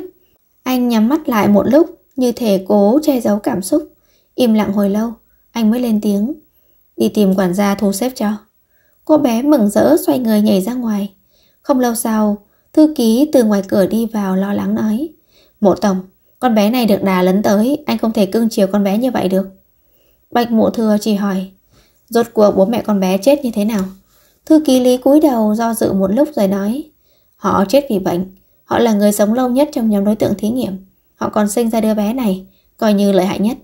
Anh nhắm mắt lại một lúc, như thể cố che giấu cảm xúc. Im lặng hồi lâu, anh mới lên tiếng. Đi tìm quản gia thu xếp cho. Cô bé mừng rỡ xoay người nhảy ra ngoài. Không lâu sau, thư ký từ ngoài cửa đi vào lo lắng nói. Mộ tổng, con bé này được đà lấn tới, anh không thể cưng chiều con bé như vậy được. Bạch mộ thừa chỉ hỏi, rốt cuộc bố mẹ con bé chết như thế nào? Thư ký Lý cúi đầu do dự một lúc rồi nói Họ chết vì bệnh Họ là người sống lâu nhất trong nhóm đối tượng thí nghiệm Họ còn sinh ra đứa bé này Coi như lợi hại nhất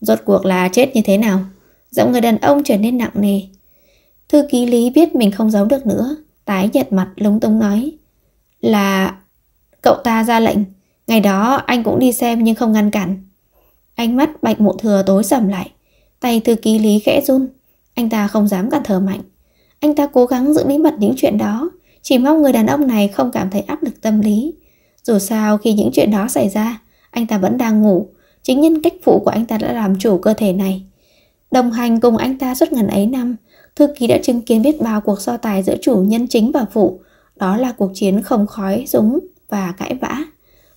Rốt cuộc là chết như thế nào Giọng người đàn ông trở nên nặng nề Thư ký Lý biết mình không giấu được nữa Tái nhật mặt lúng túng nói Là cậu ta ra lệnh Ngày đó anh cũng đi xem nhưng không ngăn cản Ánh mắt bạch mộ thừa tối sầm lại Tay thư ký Lý khẽ run Anh ta không dám cản thở mạnh anh ta cố gắng giữ bí mật những chuyện đó, chỉ mong người đàn ông này không cảm thấy áp lực tâm lý. Dù sao khi những chuyện đó xảy ra, anh ta vẫn đang ngủ, chính nhân cách phụ của anh ta đã làm chủ cơ thể này. Đồng hành cùng anh ta suốt ngần ấy năm, thư ký đã chứng kiến biết bao cuộc so tài giữa chủ nhân chính và phụ, đó là cuộc chiến không khói, súng và cãi vã.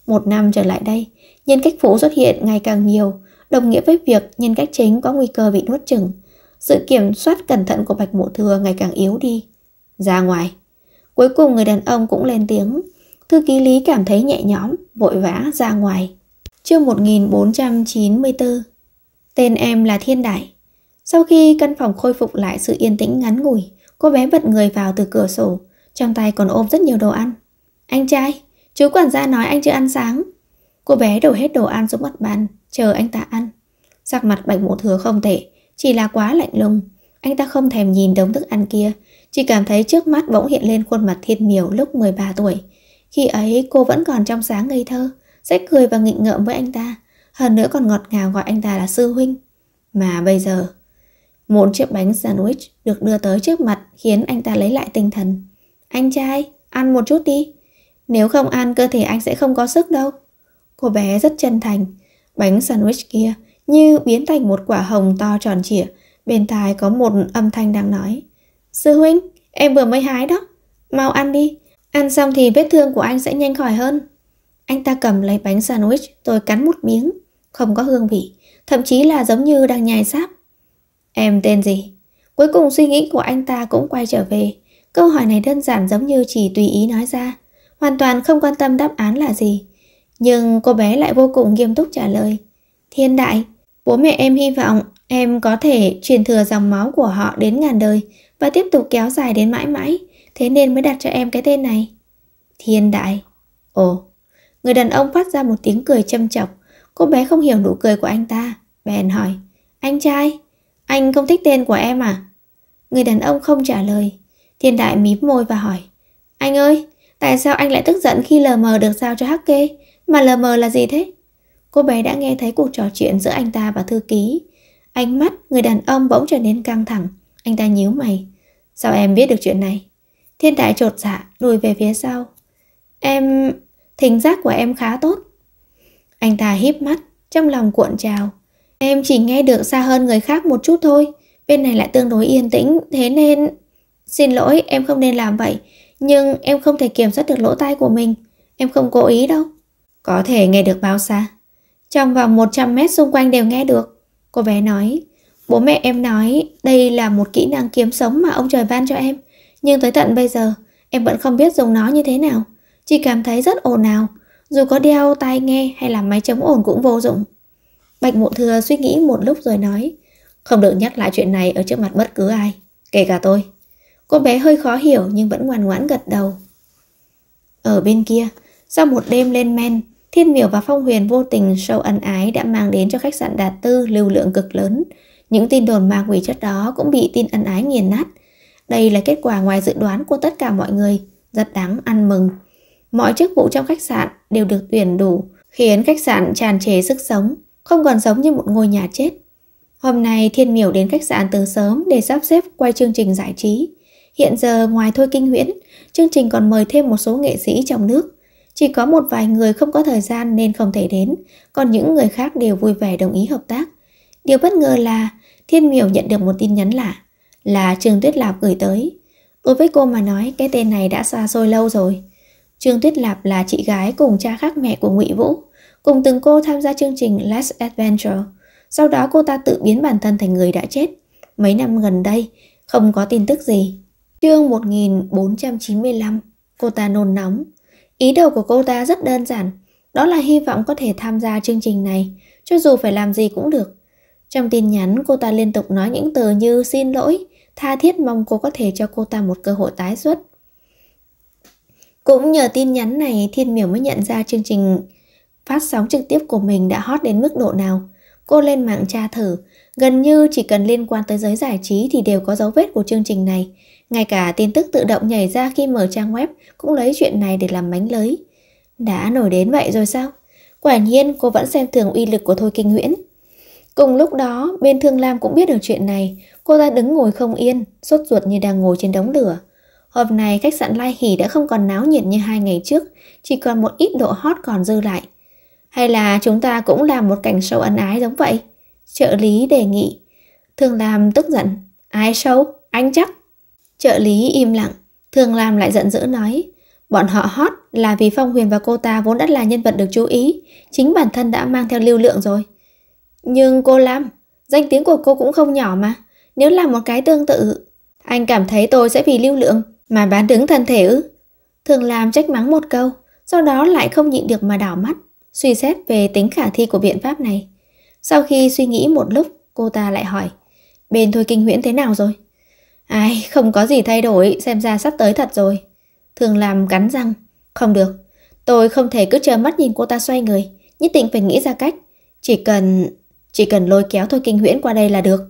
Một năm trở lại đây, nhân cách phụ xuất hiện ngày càng nhiều, đồng nghĩa với việc nhân cách chính có nguy cơ bị nuốt chửng. Sự kiểm soát cẩn thận của bạch mộ thừa ngày càng yếu đi. Ra ngoài. Cuối cùng người đàn ông cũng lên tiếng. Thư ký Lý cảm thấy nhẹ nhõm, vội vã ra ngoài. Chương 1494 Tên em là Thiên Đại. Sau khi căn phòng khôi phục lại sự yên tĩnh ngắn ngủi, cô bé bật người vào từ cửa sổ, trong tay còn ôm rất nhiều đồ ăn. Anh trai, chú quản gia nói anh chưa ăn sáng. Cô bé đổ hết đồ ăn xuống mặt bàn, chờ anh ta ăn. Sắc mặt bạch mộ thừa không tệ, chỉ là quá lạnh lùng. Anh ta không thèm nhìn đống thức ăn kia, chỉ cảm thấy trước mắt bỗng hiện lên khuôn mặt thiên miểu lúc 13 tuổi. Khi ấy cô vẫn còn trong sáng ngây thơ, sẽ cười và nghịch ngợm với anh ta, hơn nữa còn ngọt ngào gọi anh ta là sư huynh. Mà bây giờ, một chiếc bánh sandwich được đưa tới trước mặt khiến anh ta lấy lại tinh thần. Anh trai, ăn một chút đi. Nếu không ăn cơ thể anh sẽ không có sức đâu. Cô bé rất chân thành. Bánh sandwich kia như biến thành một quả hồng to tròn trịa, bên tai có một âm thanh đang nói. Sư huynh, em vừa mới hái đó, mau ăn đi, ăn xong thì vết thương của anh sẽ nhanh khỏi hơn. Anh ta cầm lấy bánh sandwich rồi cắn một miếng, không có hương vị, thậm chí là giống như đang nhai sáp. Em tên gì? Cuối cùng suy nghĩ của anh ta cũng quay trở về. Câu hỏi này đơn giản giống như chỉ tùy ý nói ra, hoàn toàn không quan tâm đáp án là gì. Nhưng cô bé lại vô cùng nghiêm túc trả lời. Thiên đại, Bố mẹ em hy vọng em có thể truyền thừa dòng máu của họ đến ngàn đời và tiếp tục kéo dài đến mãi mãi, thế nên mới đặt cho em cái tên này. Thiên đại. Ồ, người đàn ông phát ra một tiếng cười châm chọc. Cô bé không hiểu nụ cười của anh ta. Bèn hỏi, anh trai, anh không thích tên của em à? Người đàn ông không trả lời. Thiên đại mím môi và hỏi, anh ơi, tại sao anh lại tức giận khi lờ mờ được giao cho Hắc Kê? Mà lờ mờ là gì thế? Cô bé đã nghe thấy cuộc trò chuyện giữa anh ta và thư ký. Ánh mắt người đàn ông bỗng trở nên căng thẳng. Anh ta nhíu mày. Sao em biết được chuyện này? Thiên đại trột dạ, lùi về phía sau. Em... thính giác của em khá tốt. Anh ta híp mắt, trong lòng cuộn trào. Em chỉ nghe được xa hơn người khác một chút thôi. Bên này lại tương đối yên tĩnh, thế nên... Xin lỗi, em không nên làm vậy. Nhưng em không thể kiểm soát được lỗ tai của mình. Em không cố ý đâu. Có thể nghe được bao xa? Trong vòng 100 mét xung quanh đều nghe được. Cô bé nói, bố mẹ em nói đây là một kỹ năng kiếm sống mà ông trời ban cho em. Nhưng tới tận bây giờ, em vẫn không biết dùng nó như thế nào. Chỉ cảm thấy rất ồn ào, dù có đeo tai nghe hay là máy chống ồn cũng vô dụng. Bạch Mụ Thừa suy nghĩ một lúc rồi nói, không được nhắc lại chuyện này ở trước mặt bất cứ ai, kể cả tôi. Cô bé hơi khó hiểu nhưng vẫn ngoan ngoãn gật đầu. Ở bên kia, sau một đêm lên men, Thiên Miểu và Phong Huyền vô tình sâu ân ái đã mang đến cho khách sạn Đạt Tư lưu lượng cực lớn. Những tin đồn ma quỷ trước đó cũng bị tin ân ái nghiền nát. Đây là kết quả ngoài dự đoán của tất cả mọi người, rất đáng ăn mừng. Mọi chức vụ trong khách sạn đều được tuyển đủ, khiến khách sạn tràn trề sức sống, không còn giống như một ngôi nhà chết. Hôm nay Thiên Miểu đến khách sạn từ sớm để sắp xếp quay chương trình giải trí. Hiện giờ ngoài Thôi Kinh Huyễn, chương trình còn mời thêm một số nghệ sĩ trong nước chỉ có một vài người không có thời gian nên không thể đến, còn những người khác đều vui vẻ đồng ý hợp tác. Điều bất ngờ là Thiên Miểu nhận được một tin nhắn lạ, là Trương Tuyết Lạp gửi tới. Đối với cô mà nói, cái tên này đã xa xôi lâu rồi. Trương Tuyết Lạp là chị gái cùng cha khác mẹ của Ngụy Vũ, cùng từng cô tham gia chương trình Last Adventure. Sau đó cô ta tự biến bản thân thành người đã chết. Mấy năm gần đây, không có tin tức gì. Chương 1495, cô ta nôn nóng. Ý đồ của cô ta rất đơn giản, đó là hy vọng có thể tham gia chương trình này, cho dù phải làm gì cũng được. Trong tin nhắn, cô ta liên tục nói những từ như xin lỗi, tha thiết mong cô có thể cho cô ta một cơ hội tái xuất. Cũng nhờ tin nhắn này, Thiên Miểu mới nhận ra chương trình phát sóng trực tiếp của mình đã hot đến mức độ nào. Cô lên mạng tra thử, gần như chỉ cần liên quan tới giới giải trí thì đều có dấu vết của chương trình này. Ngay cả tin tức tự động nhảy ra khi mở trang web cũng lấy chuyện này để làm mánh lới. Đã nổi đến vậy rồi sao? Quả nhiên cô vẫn xem thường uy lực của Thôi Kinh Nguyễn. Cùng lúc đó, bên Thương Lam cũng biết được chuyện này, cô ta đứng ngồi không yên, sốt ruột như đang ngồi trên đống lửa. Hôm nay khách sạn Lai Hỷ đã không còn náo nhiệt như hai ngày trước, chỉ còn một ít độ hot còn dư lại. Hay là chúng ta cũng làm một cảnh show ân ái giống vậy? Trợ lý đề nghị. Thương Lam tức giận. Ai show? Anh chắc. Trợ lý im lặng, Thường làm lại giận dữ nói, bọn họ hot là vì Phong Huyền và cô ta vốn đã là nhân vật được chú ý, chính bản thân đã mang theo lưu lượng rồi. Nhưng cô Lam, danh tiếng của cô cũng không nhỏ mà, nếu làm một cái tương tự, anh cảm thấy tôi sẽ vì lưu lượng mà bán đứng thân thể ư? Thường làm trách mắng một câu, sau đó lại không nhịn được mà đảo mắt, suy xét về tính khả thi của biện pháp này. Sau khi suy nghĩ một lúc, cô ta lại hỏi, bên Thôi Kinh Huyễn thế nào rồi? Ai, không có gì thay đổi, xem ra sắp tới thật rồi. Thường làm cắn răng. Không được, tôi không thể cứ chờ mắt nhìn cô ta xoay người. Nhất định phải nghĩ ra cách. Chỉ cần... Chỉ cần lôi kéo thôi kinh huyễn qua đây là được.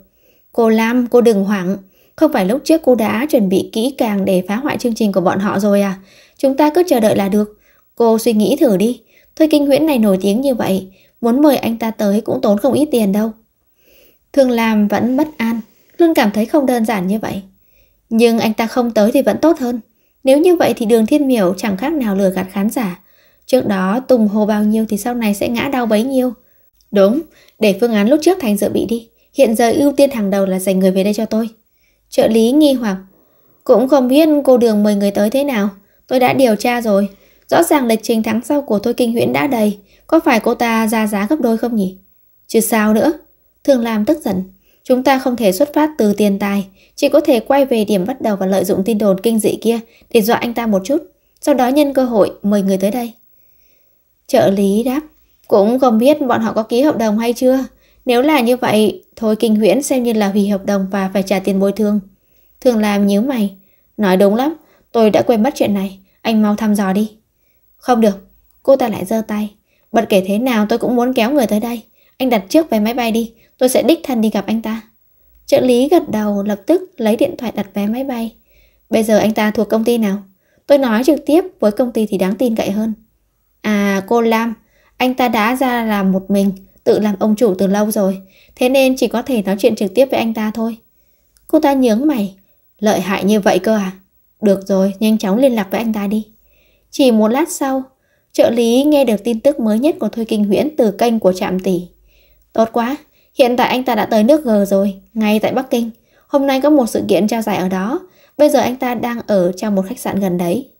Cô Lam, cô đừng hoảng. Không phải lúc trước cô đã chuẩn bị kỹ càng để phá hoại chương trình của bọn họ rồi à? Chúng ta cứ chờ đợi là được. Cô suy nghĩ thử đi. Thôi kinh huyễn này nổi tiếng như vậy. Muốn mời anh ta tới cũng tốn không ít tiền đâu. Thường làm vẫn bất an luôn cảm thấy không đơn giản như vậy. Nhưng anh ta không tới thì vẫn tốt hơn. Nếu như vậy thì đường thiên miểu chẳng khác nào lừa gạt khán giả. Trước đó Tùng hồ bao nhiêu thì sau này sẽ ngã đau bấy nhiêu. Đúng, để phương án lúc trước thành dự bị đi. Hiện giờ ưu tiên hàng đầu là dành người về đây cho tôi. Trợ lý nghi hoặc. Cũng không biết cô đường mời người tới thế nào. Tôi đã điều tra rồi. Rõ ràng lịch trình tháng sau của tôi kinh huyễn đã đầy. Có phải cô ta ra giá gấp đôi không nhỉ? Chứ sao nữa. Thường làm tức giận. Chúng ta không thể xuất phát từ tiền tài, chỉ có thể quay về điểm bắt đầu và lợi dụng tin đồn kinh dị kia để dọa anh ta một chút, sau đó nhân cơ hội mời người tới đây. Trợ lý đáp, cũng không biết bọn họ có ký hợp đồng hay chưa. Nếu là như vậy, thôi kinh huyễn xem như là hủy hợp đồng và phải trả tiền bồi thường. Thường làm nhíu mày, nói đúng lắm, tôi đã quên mất chuyện này, anh mau thăm dò đi. Không được, cô ta lại giơ tay, bất kể thế nào tôi cũng muốn kéo người tới đây. Anh đặt trước vé máy bay đi, Tôi sẽ đích thân đi gặp anh ta. Trợ lý gật đầu lập tức lấy điện thoại đặt vé máy bay. Bây giờ anh ta thuộc công ty nào? Tôi nói trực tiếp với công ty thì đáng tin cậy hơn. À cô Lam, anh ta đã ra làm một mình, tự làm ông chủ từ lâu rồi. Thế nên chỉ có thể nói chuyện trực tiếp với anh ta thôi. Cô ta nhướng mày. Lợi hại như vậy cơ à? Được rồi, nhanh chóng liên lạc với anh ta đi. Chỉ một lát sau, trợ lý nghe được tin tức mới nhất của Thôi Kinh Huyễn từ kênh của Trạm Tỷ. Tốt quá, Hiện tại anh ta đã tới nước G rồi, ngay tại Bắc Kinh. Hôm nay có một sự kiện trao giải ở đó. Bây giờ anh ta đang ở trong một khách sạn gần đấy.